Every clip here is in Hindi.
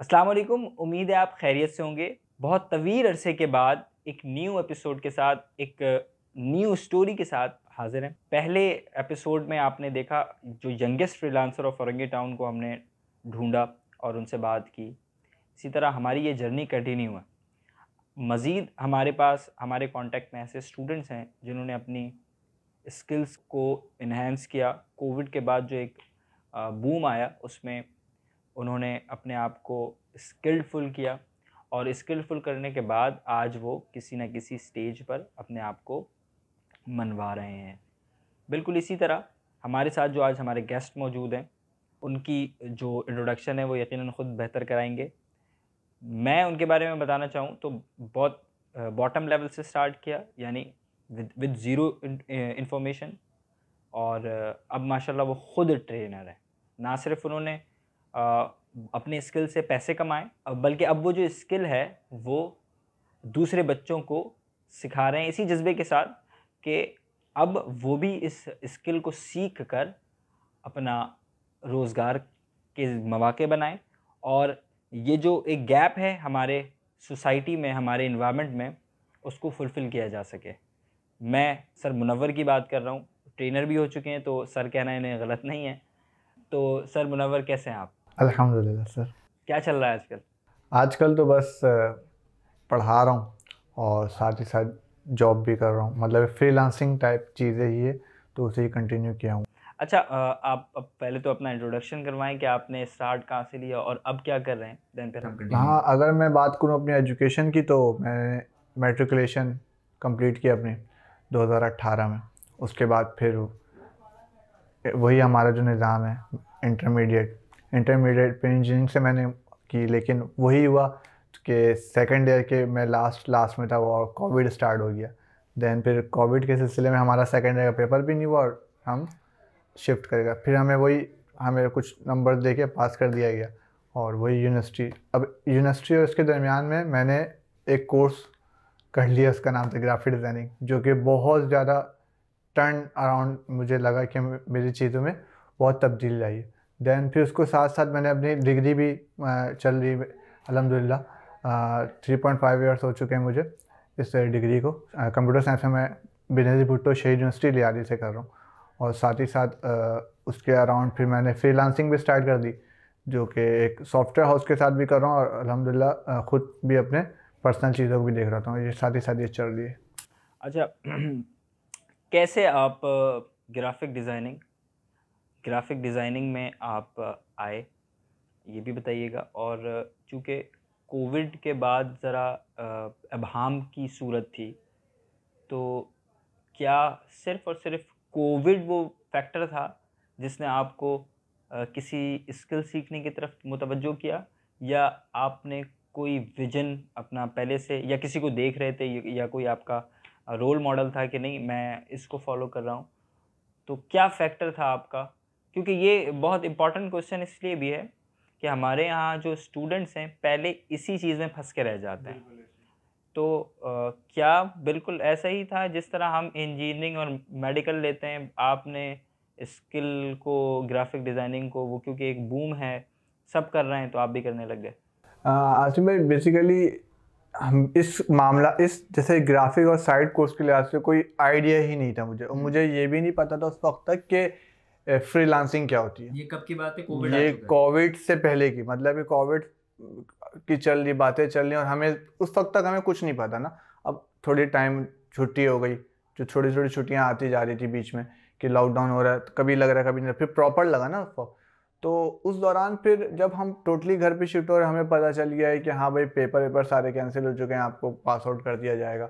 अस्सलाम वालेकुम उम्मीद है आप खैरियत से होंगे बहुत तवील अरसे के बाद एक न्यू एपिसोड के साथ एक न्यू uh, स्टोरी के साथ हाजिर हैं पहले एपिसोड में आपने देखा जो youngest freelancer of Orangi Town को हमने ढूंढा और उनसे बात की इसी तरह हमारी ये जर्नी कंटिन्यू है मज़ीद हमारे पास हमारे कांटेक्ट में ऐसे स्टूडेंट्स हैं जिन्होंने अपनी स्किल्स को इन्हेंस किया कोविड के बाद जो एक बूम uh, आया उसमें उन्होंने अपने आप को स्किल्डफुल किया और स्किलफुल करने के बाद आज वो किसी न किसी स्टेज पर अपने आप को मनवा रहे हैं बिल्कुल इसी तरह हमारे साथ जो आज हमारे गेस्ट मौजूद हैं उनकी जो इंट्रोडक्शन है वो यकीनन ख़ुद बेहतर कराएंगे मैं उनके बारे में बताना चाहूँ तो बहुत बॉटम लेवल से स्टार्ट किया यानी विद विद ज़ीरो इंफॉर्मेशन और अब माशाल्लाह वो ख़ुद ट्रेनर है ना सिर्फ उन्होंने अपने स्किल से पैसे कमाएं बल्कि अब वो जो स्किल है वो दूसरे बच्चों को सिखा रहे हैं इसी जज्बे के साथ कि अब वो भी इस स्किल को सीख कर अपना रोज़गार के मौाक़े बनाएं और ये जो एक गैप है हमारे सोसाइटी में हमारे इन्वामेंट में उसको फुलफ़िल किया जा सके मैं सर मुनवर की बात कर रहा हूँ ट्रेनर भी हो चुके हैं तो सर कहना इन्हें गलत नहीं है तो सर मुनवर कैसे हैं आप अल्हम्दुलिल्लाह सर क्या चल रहा है आजकल आजकल तो बस पढ़ा रहा हूँ और साथ ही साथ जॉब भी कर रहा हूँ मतलब फ्रीलांसिंग टाइप चीज़ें ही है तो उसे ही कंटिन्यू किया हूँ अच्छा आप अब पहले तो अपना इंट्रोडक्शन करवाएं कि आपने स्टार्ट कहाँ से लिया और अब क्या कर रहे हैं देन फिर हम हाँ अगर मैं बात करूँ अपनी एजुकेशन की तो मैंने मेट्रिकुलेशन कंप्लीट किया अपने 2018 में उसके बाद फिर वही हमारा जो निज़ाम है इंटरमीडिएट इंटरमीडिएट पे इंजीनियरिंग से मैंने की लेकिन वही हुआ कि सेकेंड ईयर के मैं लास्ट लास्ट में था और कोविड स्टार्ट हो गया दैन फिर कोविड के सिलसिले में हमारा सेकेंड ईयर का पेपर भी नहीं हुआ और हम शिफ्ट करेगा फिर हमें वही हमें कुछ नंबर दे के पास कर दिया गया और वही यूनिवर्सिटी अब यूनिवर्सिटी और इसके दरमियान में मैंने एक कोर्स कर लिया उसका नाम था ग्राफिक डिज़ाइनिंग जो कि बहुत ज़्यादा टर्न अराउंड मुझे लगा कि मेरी चीज़ों में बहुत तब्दीली आई है दैन फिर उसको साथ साथ मैंने अपनी डिग्री भी चल रही अलहमदिल्ला थ्री पॉइंट फाइव ईयर्स हो चुके हैं मुझे इस डिग्री को कंप्यूटर साइंस में मैं बिनेजी भुट्टो शहीद यूनिवर्सिटी लियाली से कर रहा हूँ और साथ ही साथ उसके अराउंड फिर मैंने फ्रीलांसिंग भी स्टार्ट कर दी जो कि एक सॉफ्टवेयर हाउस के साथ भी कर रहा हूँ और अलहमदिल्ला ख़ुद भी अपने पर्सनल चीज़ों को भी देख रहा था ये साथ ही साथ ये चल रही है अच्छा कैसे आप ग्राफिक डिज़ाइनिंग ग्राफिक डिज़ाइनिंग में आप आए ये भी बताइएगा और चूँकि कोविड के बाद ज़रा अबहाम की सूरत थी तो क्या सिर्फ़ और सिर्फ कोविड वो फैक्टर था जिसने आपको किसी स्किल सीखने की तरफ मुतवजो किया या आपने कोई विजन अपना पहले से या किसी को देख रहे थे या कोई आपका रोल मॉडल था कि नहीं मैं इसको फॉलो कर रहा हूँ तो क्या फैक्टर था आपका क्योंकि ये बहुत इंपॉर्टेंट क्वेश्चन इसलिए भी है कि हमारे यहाँ जो स्टूडेंट्स हैं पहले इसी चीज़ में फंस के रह जाते हैं तो आ, क्या बिल्कुल ऐसा ही था जिस तरह हम इंजीनियरिंग और मेडिकल लेते हैं आपने स्किल को ग्राफिक डिज़ाइनिंग को वो क्योंकि एक बूम है सब कर रहे हैं तो आप भी करने लग गए आसिफ़ भाई बेसिकली हम इस मामला इस जैसे ग्राफिक और साइड कोर्स के लिहाज से कोई आइडिया ही नहीं था मुझे और हम्म। मुझे ये भी नहीं पता था उस वक्त तक कि फ्रीलांसिंग क्या होती है ये कब की बात है कोविड ये कोविड से पहले की मतलब ये कोविड की चल रही बातें चल रही और हमें उस वक्त तक हमें कुछ नहीं पता ना अब थोड़ी टाइम छुट्टी हो गई जो छोटी छोटी छुट्टियाँ आती जा रही थी बीच में कि लॉकडाउन हो रहा है कभी लग रहा है कभी नहीं फिर प्रॉपर लगा ना उसको तो उस दौरान फिर जब हम टोटली घर पे शिफ्ट हो रहे हमें पता चल गया है कि हाँ भाई पेपर वेपर सारे कैंसिल हो चुके हैं आपको पास आउट कर दिया जाएगा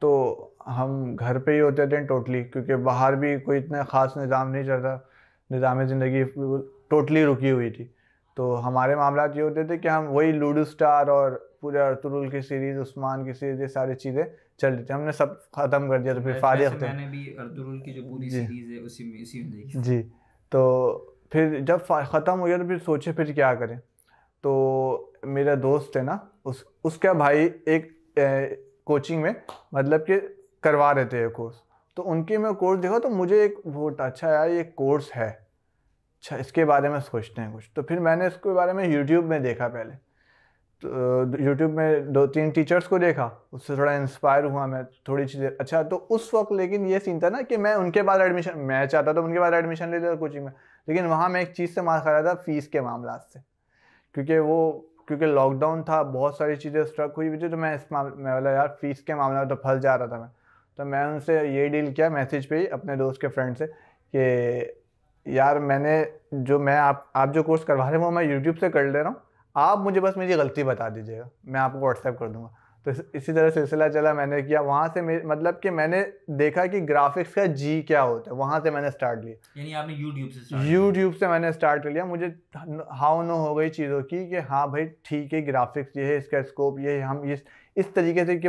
तो हम घर पे ही होते थे टोटली क्योंकि बाहर भी कोई इतना ख़ास निज़ाम नहीं चलता निज़ाम ज़िंदगी टोटली रुकी हुई थी तो हमारे मामला तो ये होते थे कि हम वही लूडो स्टार और पूरे अर्तुल की सीरीज़ उस्मान की सीरीज़ ये सारी चीज़ें चल रही थी हमने सब ख़त्म कर दिया तो फिर फारे थे मैंने भी की जो पूरी सीरीज़ है उसी में में जी तो फिर जब ख़त्म हो गया तो फिर सोचे फिर क्या करें तो मेरा दोस्त है ना उस उसका भाई एक कोचिंग में मतलब कि करवा रहे थे ये कोर्स तो उनके मैं कोर्स देखा तो मुझे एक बहुत अच्छा यार ये कोर्स है अच्छा इसके बारे में सोचते हैं कुछ तो फिर मैंने इसके बारे में यूट्यूब में देखा पहले तो यूट्यूब में दो तीन टीचर्स को देखा उससे थोड़ा इंस्पायर हुआ मैं थोड़ी चीज़ें अच्छा तो उस वक्त लेकिन ये सीन था ना कि मैं उनके पास एडमिशन मैं चाहता तो उनके पास एडमिशन ले लेता कोचिंग में लेकिन वहाँ मैं एक चीज़ से मार खा रहा था फीस के मामला से क्योंकि वो क्योंकि लॉकडाउन था बहुत सारी चीज़ें स्ट्रक हुई हुई थी तो मैं इस मैं बोला यार फीस के मामले में तो फंस जा रहा था मैं तो मैं उनसे ये डील किया मैसेज पे ही अपने दोस्त के फ्रेंड से कि यार मैंने जो मैं आप आप जो कोर्स करवा रहे हैं वो मैं यूट्यूब से कर ले रहा हूँ आप मुझे बस मेरी गलती बता दीजिएगा मैं आपको व्हाट्सएप कर दूँगा तो इसी तरह सिलसिला चला मैंने किया वहाँ से मतलब कि मैंने देखा कि ग्राफिक्स का जी क्या होता है वहाँ से मैंने स्टार्ट लिया यानी आपने यूट्यूब से यूट्यूब से मैंने स्टार्ट कर लिया मुझे हाउ नो हो गई चीज़ों की कि हाँ भाई ठीक है ग्राफिक्स ये है इसका स्कोप ये है हम इस इस तरीके से कि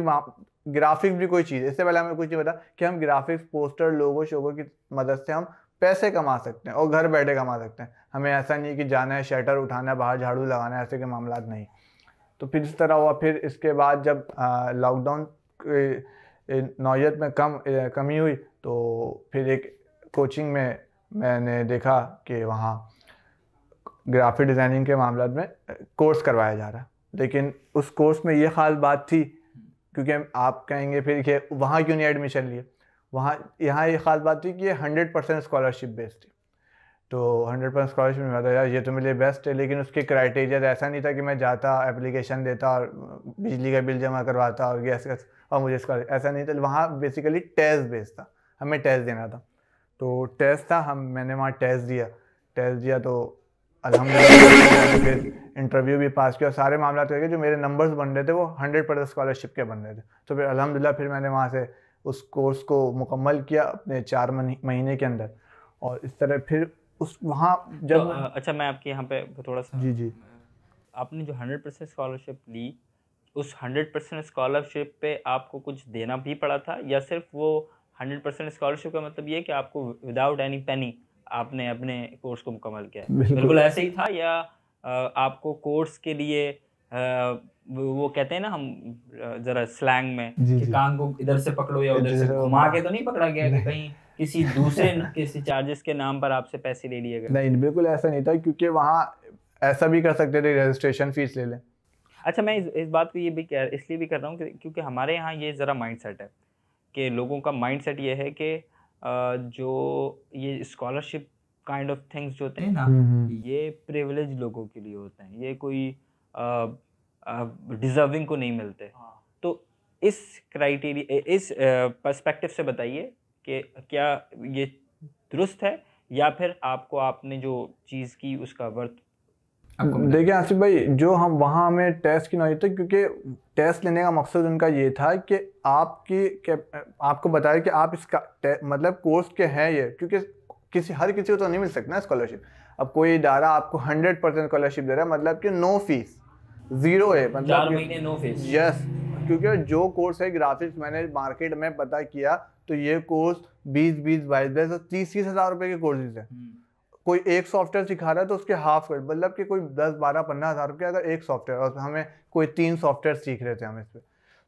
ग्राफिक्स भी कोई चीज़ है इससे पहले हमें कुछ नहीं पता कि हम ग्राफिक्स पोस्टर लोगो शोगो की मदद से हम पैसे कमा सकते हैं और घर बैठे कमा सकते हैं हमें ऐसा नहीं कि जाना है शटर उठाना है बाहर झाड़ू लगाना है ऐसे के मामला नहीं तो फिर इस तरह हुआ फिर इसके बाद जब लॉकडाउन नौीयत में कम कमी हुई तो फिर एक कोचिंग में मैंने देखा कि वहाँ ग्राफिक डिज़ाइनिंग के मामला में कोर्स करवाया जा रहा है लेकिन उस कोर्स में ये ख़ास बात थी क्योंकि आप कहेंगे फिर कि वहाँ क्यों नहीं एडमिशन लिए वहाँ यहाँ ये ख़ास बात थी कि ये हंड्रेड परसेंट स्कॉलरशिप बेस्ड थी तो हंड्रेड परसेंट स्कॉलरशिप में था यार ये तो मेरे लिए बेस्ट है लेकिन उसके क्राइटेरिया तो ऐसा नहीं था कि मैं जाता एप्लीकेशन देता और बिजली का बिल जमा करवाता और गैस गैस और मुझे स्कॉलर ऐसा नहीं था वहाँ बेसिकली टेस्ट बेस था हमें टेस्ट देना था तो टेस्ट था हम मैंने वहाँ टेस्ट दिया टेस्ट दिया तो अलहमदिल्ला फिर इंटरव्यू भी पास किया और सारे मामला करके तो जो मेरे नंबर्स बन रहे थे वो हंड्रेड परसेंट स्कॉलरशिप के बन रहे थे तो फिर अलहमदिल्ला फिर मैंने वहाँ से उस कोर्स को मुकम्मल किया अपने चार महीने के अंदर और इस तरह फिर उस वहाँ तो, जब तो, अच्छा मैं आपके यहाँ पे थोड़ा सा जी जी आपने जो हंड्रेड परसेंट स्कॉलरशिप ली उस हंड्रेड परसेंट स्कॉलरशिप पे आपको कुछ देना भी पड़ा था या सिर्फ वो हंड्रेड परसेंट स्कॉलरशिप का मतलब ये कि आपको विदाउट एनी पेनी आपने अपने कोर्स को मुकम्मल किया बिल्कुल ऐसे ही था या आपको कोर्स के लिए वो कहते हैं ना हम जरा स्लैंग में जी, कि जी. कान को इधर से पकड़ो या उधर से घुमा हाँ। के तो नहीं पकड़ा गया नहीं। कि कहीं किसी दूसरे किसी चार्जेस के नाम पर आपसे पैसे ले लिए गए नहीं बिल्कुल ऐसा नहीं था क्योंकि वहाँ ऐसा भी कर सकते थे रजिस्ट्रेशन फीस ले लें अच्छा मैं इस, इस बात को ये भी कह इसलिए भी कर रहा हूँ क्योंकि हमारे यहाँ ये ज़रा माइंड सेट है कि लोगों का माइंड सेट ये है कि जो ये स्कॉलरशिप काइंड ऑफ थिंग्स जो होते हैं ना हम्म, हम्म। ये प्रिविलेज लोगों के लिए होते हैं ये कोई डिजर्विंग को नहीं मिलते हाँ। तो इस क्राइटेरिया इस पर्सपेक्टिव से बताइए कि क्या ये दुरुस्त है या फिर आपको आपने जो चीज़ की उसका वर्थ देखिए आसिफ भाई जो हम वहाँ हमें टेस्ट की नहीं थे क्योंकि टेस्ट लेने का मकसद उनका ये था कि आपकी आपको बताया कि आप इसका मतलब कोर्स के हैं ये क्योंकि किसी हर किसी को तो नहीं मिल सकता ना स्कॉलरशिप अब कोई इदारा आपको हंड्रेड परसेंट स्कॉलरशिप दे रहा है मतलब कि नो फीस जीरो है मतलब नो यस क्योंकि जो कोर्स है ग्राफिक्स मैंने मार्केट में पता किया तो ये कोर्स बीस बीस बाईस बाईस तो तीस तीस हज़ार रुपए के कोर्सेज है हम्म। कोई एक सॉफ्टवेयर सिखा रहा है तो उसके हाफ कर मतलब कि कोई दस बारह पंद्रह हज़ार रुपये अगर एक सॉफ्टवेयर और हमें कोई तीन सॉफ्टवेयर सीख रहे थे हम इस पर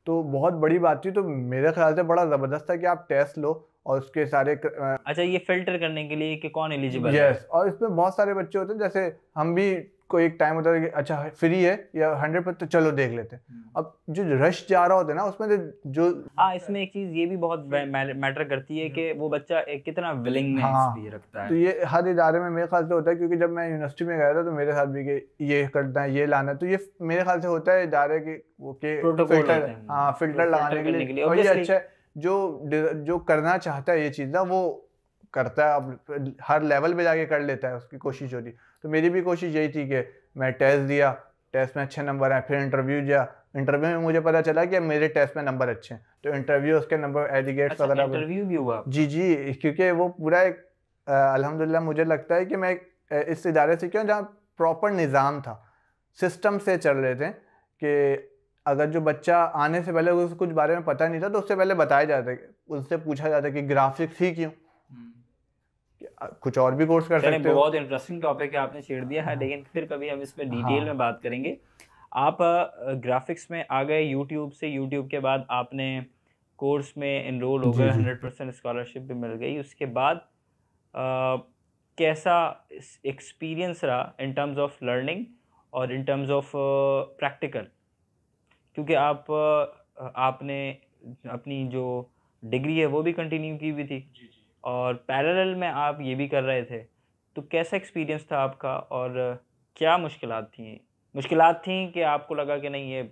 तो बहुत बड़ी बात थी तो मेरे ख्याल से बड़ा ज़बरदस्त था कि आप टेस्ट लो और उसके सारे कर... अच्छा ये फिल्टर करने के लिए कि कौन एलिजिबल यस और इसमें बहुत सारे बच्चे होते हैं जैसे हम भी को एक टाइम होता था कि अच्छा फ्री है या हंड्रेड पर तो चलो देख लेते हैं हम्म। अब जो रश जा रहा होता है ना उसमें तो जो हाँ इसमें एक चीज़ ये भी बहुत मैटर करती है कि वो बच्चा एक कितना विलिंग हाँ, रखता है तो ये हर इदारे में मेरे ख्याल से होता है क्योंकि जब मैं यूनिवर्सिटी में गया था तो मेरे साथ भी कि ये करना है ये लाना है तो ये मेरे ख्याल से होता है इदारे हाँ, के वो के फिल्टर हाँ फिल्टर लगाने के लिए और ये अच्छा है जो जो करना चाहता है ये चीज़ ना वो करता है अब हर लेवल पे जाके कर लेता है उसकी कोशिश होती है तो मेरी भी कोशिश यही थी कि मैं टेस्ट दिया टेस्ट में अच्छे नंबर आए फिर इंटरव्यू दिया इंटरव्यू में मुझे पता चला कि मेरे टेस्ट में नंबर अच्छे हैं तो इंटरव्यू उसके नंबर एलिगेट्स अच्छा, वगैरह इंटरव्यू भी हुआ जी जी क्योंकि वो पूरा एक अलहमदिल्ला मुझे लगता है कि मैं इस इदारे से क्यों जहाँ प्रॉपर निज़ाम था सिस्टम से चल रहे थे कि अगर जो बच्चा आने से पहले उसको कुछ बारे में पता नहीं था तो उससे पहले बताया जाता उससे पूछा जाता कि ग्राफिक्स ही क्यों कुछ और भी कोर्स कर सकते हो बहुत इंटरेस्टिंग टॉपिक है आपने छेड़ दिया है हाँ। लेकिन फिर कभी हम इस पर डिटेल हाँ। में बात करेंगे आप ग्राफिक्स में आ गए यूट्यूब से यूट्यूब के बाद आपने कोर्स में इनरोल हो गए हंड्रेड परसेंट स्कॉलरशिप भी मिल गई उसके बाद आ, कैसा एक्सपीरियंस रहा इन टर्म्स ऑफ लर्निंग और इन टर्म्स ऑफ प्रैक्टिकल क्योंकि आप आपने अपनी जो डिग्री है वो भी कंटिन्यू की हुई थी और पैरेलल में आप ये भी कर रहे थे तो कैसा एक्सपीरियंस था आपका और क्या मुश्किल थी मुश्किल थी कि आपको लगा कि नहीं ये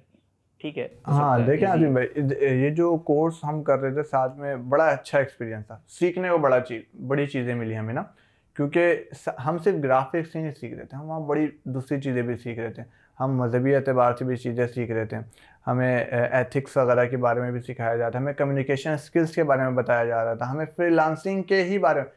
ठीक है हाँ देखिए आजिम भाई ये जो कोर्स हम कर रहे थे साथ में बड़ा अच्छा एक्सपीरियंस था सीखने को बड़ा चीज़ बड़ी चीज़ें मिली हमें ना क्योंकि हम सिर्फ ग्राफिक्स ही नहीं सीख रहे थे हम वहाँ बड़ी दूसरी चीज़ें भी सीख रहे थे हम मजहबी एतबार से भी चीज़ें सीख रहे थे हमें एथिक्स वगैरह के बारे में भी सिखाया जाता है हमें कम्युनिकेशन स्किल्स के बारे में बताया जा रहा था हमें फ्रीलांसिंग के ही बारे में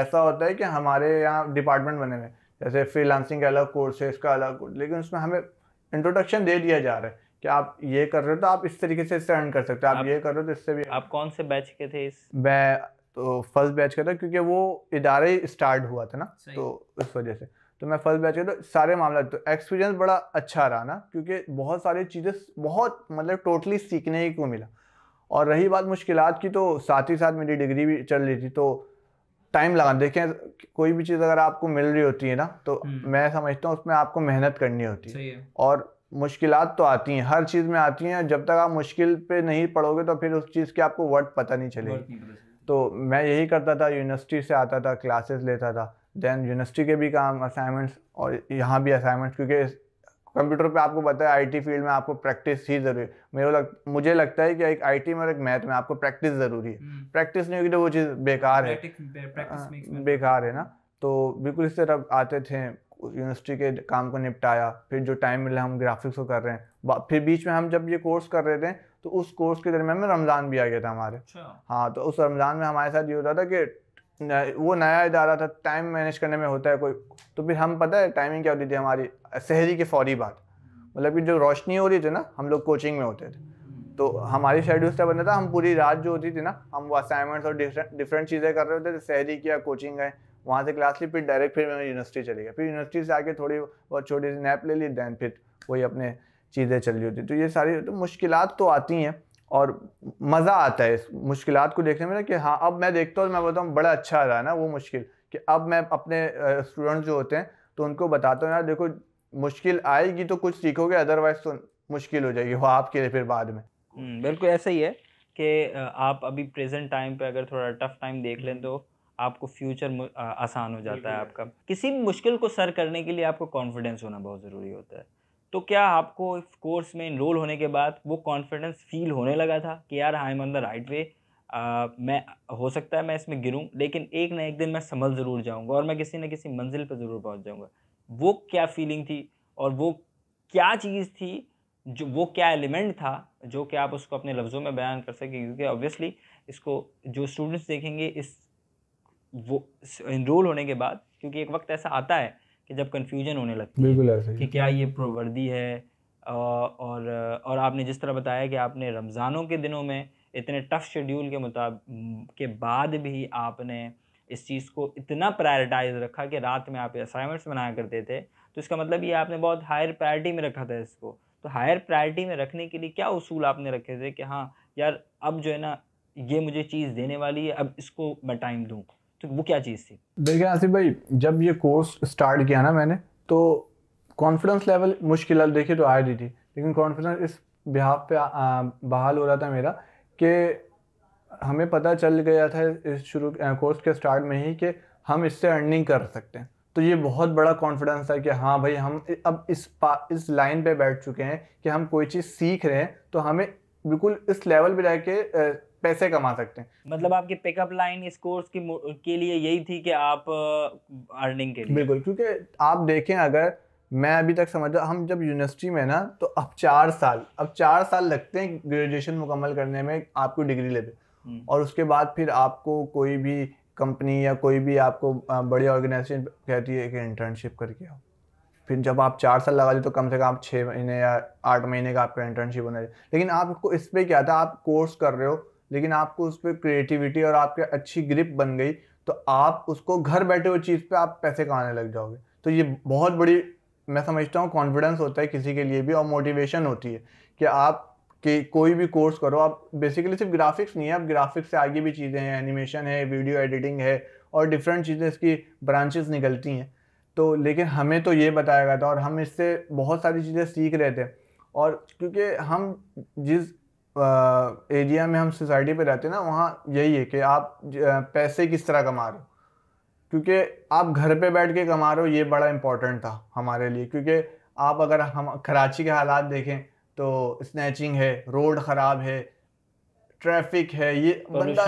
ऐसा होता है कि हमारे यहाँ डिपार्टमेंट बने हुए जैसे फ्रीलांसिंग का अलग कोर्स है इसका अलग लेकिन उसमें हमें इंट्रोडक्शन दे दिया जा रहा है कि आप ये कर रहे हो तो आप इस तरीके से इससे अर्न कर सकते हो आप, आप ये कर रहे हो तो इससे भी आप कौन से बैच के थे इस मैं तो फर्स्ट बैच का था क्योंकि वो इदारा ही स्टार्ट हुआ था ना तो उस वजह से तो मैं फर्स्ट बैच के तो सारे मामला तो एक्सपीरियंस बड़ा अच्छा रहा ना क्योंकि बहुत सारी चीज़ें बहुत मतलब टोटली सीखने ही को मिला और रही बात मुश्किल की तो साथ ही साथ मेरी डिग्री भी चल रही थी तो टाइम लगा देखें कोई भी चीज़ अगर आपको मिल रही होती है ना तो हम्म। मैं समझता हूँ उसमें आपको मेहनत करनी होती है और मुश्किल तो आती हैं हर चीज़ में आती हैं जब तक आप मुश्किल पे नहीं पढ़ोगे तो फिर उस चीज़ के आपको वर्ड पता नहीं चलेगी तो मैं यही करता था यूनिवर्सिटी से आता था क्लासेस लेता था देन यूनिवर्सिटी के भी काम असाइनमेंट्स और यहाँ भी असाइनमेंट्स क्योंकि कंप्यूटर पे आपको पता है आईटी फील्ड में आपको प्रैक्टिस ही जरूरी मेरे लग, मुझे लगता है कि एक आईटी में और एक मैथ में आपको प्रैक्टिस जरूरी है प्रैक्टिस हम्म। नहीं होगी तो वो चीज़ बेकार है हाँ, बेकार है ना तो बिल्कुल इस तरह आते थे यूनिवर्सिटी के काम को निपटाया फिर जो टाइम मिला हम ग्राफिक्स को कर रहे हैं फिर बीच में हम जब ये कोर्स कर रहे थे तो उस कोर्स के दरमियान में रमज़ान भी आ गया था हमारे अच्छा। हाँ तो उस रमज़ान में हमारे साथ ये होता था कि वो नया इदारा था टाइम मैनेज करने में होता है कोई तो फिर हम पता है टाइमिंग क्या होती थी हमारी शहरी के फौरी बाद मतलब कि जो रोशनी हो रही थी ना हम लोग कोचिंग में होते थे तो हमारी शेड्यूल क्या बनता था हम पूरी रात जो होती थी ना हम वो असाइनमेंट्स और डिफरेंट डिफरेंट चीज़ें कर रहे होते थे शहरी किया कोचिंग गए वहाँ से क्लास ली फिर डायरेक्ट फिर मैं यूनिवर्सिटी चली गई फिर यूनिवर्सिटी से आके थोड़ी बहुत छोटी सी नैप ले ली दैन फिर वही अपने चीज़ें चल रही होती तो ये सारी तो मुश्किल तो आती हैं और मज़ा आता है इस मुश्किल को देखने में ना कि हाँ अब मैं देखता हूँ मैं बोलता हूँ बड़ा अच्छा आ रहा है ना वो मुश्किल कि अब मैं अपने स्टूडेंट जो होते हैं तो उनको बताता हूँ यार देखो मुश्किल आएगी तो कुछ सीखोगे अदरवाइज तो मुश्किल हो जाएगी वो आपके लिए फिर बाद में बिल्कुल ऐसा ही है कि आप अभी प्रेजेंट टाइम पे अगर थोड़ा टफ टाइम देख लें तो आपको फ्यूचर आसान हो जाता है आपका किसी भी मुश्किल को सर करने के लिए आपको कॉन्फिडेंस होना बहुत ज़रूरी होता है तो क्या आपको इस कोर्स में इनरोल होने के बाद वो कॉन्फिडेंस फील होने लगा था कि यार I am on the right way मैं हो सकता है मैं इसमें गिरूँ लेकिन एक ना एक दिन मैं संभल ज़रूर जाऊँगा और मैं किसी न किसी मंजिल पर ज़रूर पहुँच जाऊँगा वो क्या फीलिंग थी और वो क्या चीज़ थी जो वो क्या एलिमेंट था जो कि आप उसको अपने लफ्ज़ों में बयान कर सकें क्योंकि ऑब्वियसली इसको जो स्टूडेंट्स देखेंगे इस वो इनरोल होने के बाद क्योंकि एक वक्त ऐसा आता है कि जब कन्फ्यूजन होने लगती बिल्कुल है कि क्या ये प्रवर्दी है और और आपने जिस तरह बताया कि आपने रमज़ानों के दिनों में इतने टफ शेड्यूल के मुताब के बाद भी आपने इस चीज़ को इतना प्रायोरिटाइज रखा कि रात में आप असाइनमेंट्स बनाया करते थे तो इसका मतलब ये आपने बहुत हायर प्रायोरिटी में रखा था इसको तो हायर प्रायोरिटी में रखने के लिए क्या उसूल आपने रखे थे कि हाँ यार अब जो है ना ये मुझे चीज़ देने वाली है अब इसको मैं टाइम दूँ तो वो क्या चीज़ थी देखिए आसिफ भाई जब ये कोर्स स्टार्ट किया ना मैंने तो कॉन्फिडेंस लेवल मुश्किल देखिए तो आ रही थी लेकिन कॉन्फिडेंस इस बिहाफ पे बहाल हो रहा था मेरा कि हमें पता चल गया था इस शुरू कोर्स के स्टार्ट में ही कि हम इससे अर्निंग कर सकते हैं तो ये बहुत बड़ा कॉन्फिडेंस था कि हाँ भाई हम अब इस पा इस लाइन पे बैठ चुके हैं कि हम कोई चीज़ सीख रहे हैं तो हमें बिल्कुल इस लेवल पे के पैसे कमा सकते हैं मतलब आपकी पिकअप लाइन इस कोर्स की के लिए यही थी कि आप अर्निंग के लिए बिल्कुल क्योंकि आप देखें अगर मैं अभी तक समझ हम जब यूनिवर्सिटी में ना तो अब चार साल अब चार साल लगते हैं ग्रेजुएशन मुकम्मल करने में आपको डिग्री लेते हम्म। और उसके बाद फिर आपको कोई भी कंपनी या कोई भी आपको बड़ी ऑर्गेनाइजेशन कहती है कि इंटर्नशिप करके आओ फिर जब आप चार साल लगा लें तो कम से कम आप छः महीने या आठ महीने का आपका इंटर्नशिप होना चाहिए लेकिन आपको इस पर क्या था आप कोर्स कर रहे हो लेकिन आपको उस पर क्रिएटिविटी और आपके अच्छी ग्रिप बन गई तो आप उसको घर बैठे हुए चीज़ पे आप पैसे कमाने लग जाओगे तो ये बहुत बड़ी मैं समझता हूँ कॉन्फिडेंस होता है किसी के लिए भी और मोटिवेशन होती है कि आप कि कोई भी कोर्स करो आप बेसिकली सिर्फ ग्राफिक्स नहीं है आप ग्राफिक्स से आगे भी चीज़ें हैं एनिमेशन है वीडियो एडिटिंग है और डिफरेंट चीज़ें इसकी ब्रांचेस निकलती हैं तो लेकिन हमें तो ये बताया गया था और हम इससे बहुत सारी चीज़ें सीख रहे थे और क्योंकि हम जिस एरिया में हम सोसाइटी पे रहते हैं ना वहाँ यही है कि आप पैसे किस तरह कमा रहे हो क्योंकि आप घर पे बैठ के कमा रहे हो ये बड़ा इम्पोर्टेंट था हमारे लिए क्योंकि आप अगर हम कराची के हालात देखें तो स्नैचिंग है रोड ख़राब है ट्रैफिक है ये बंदा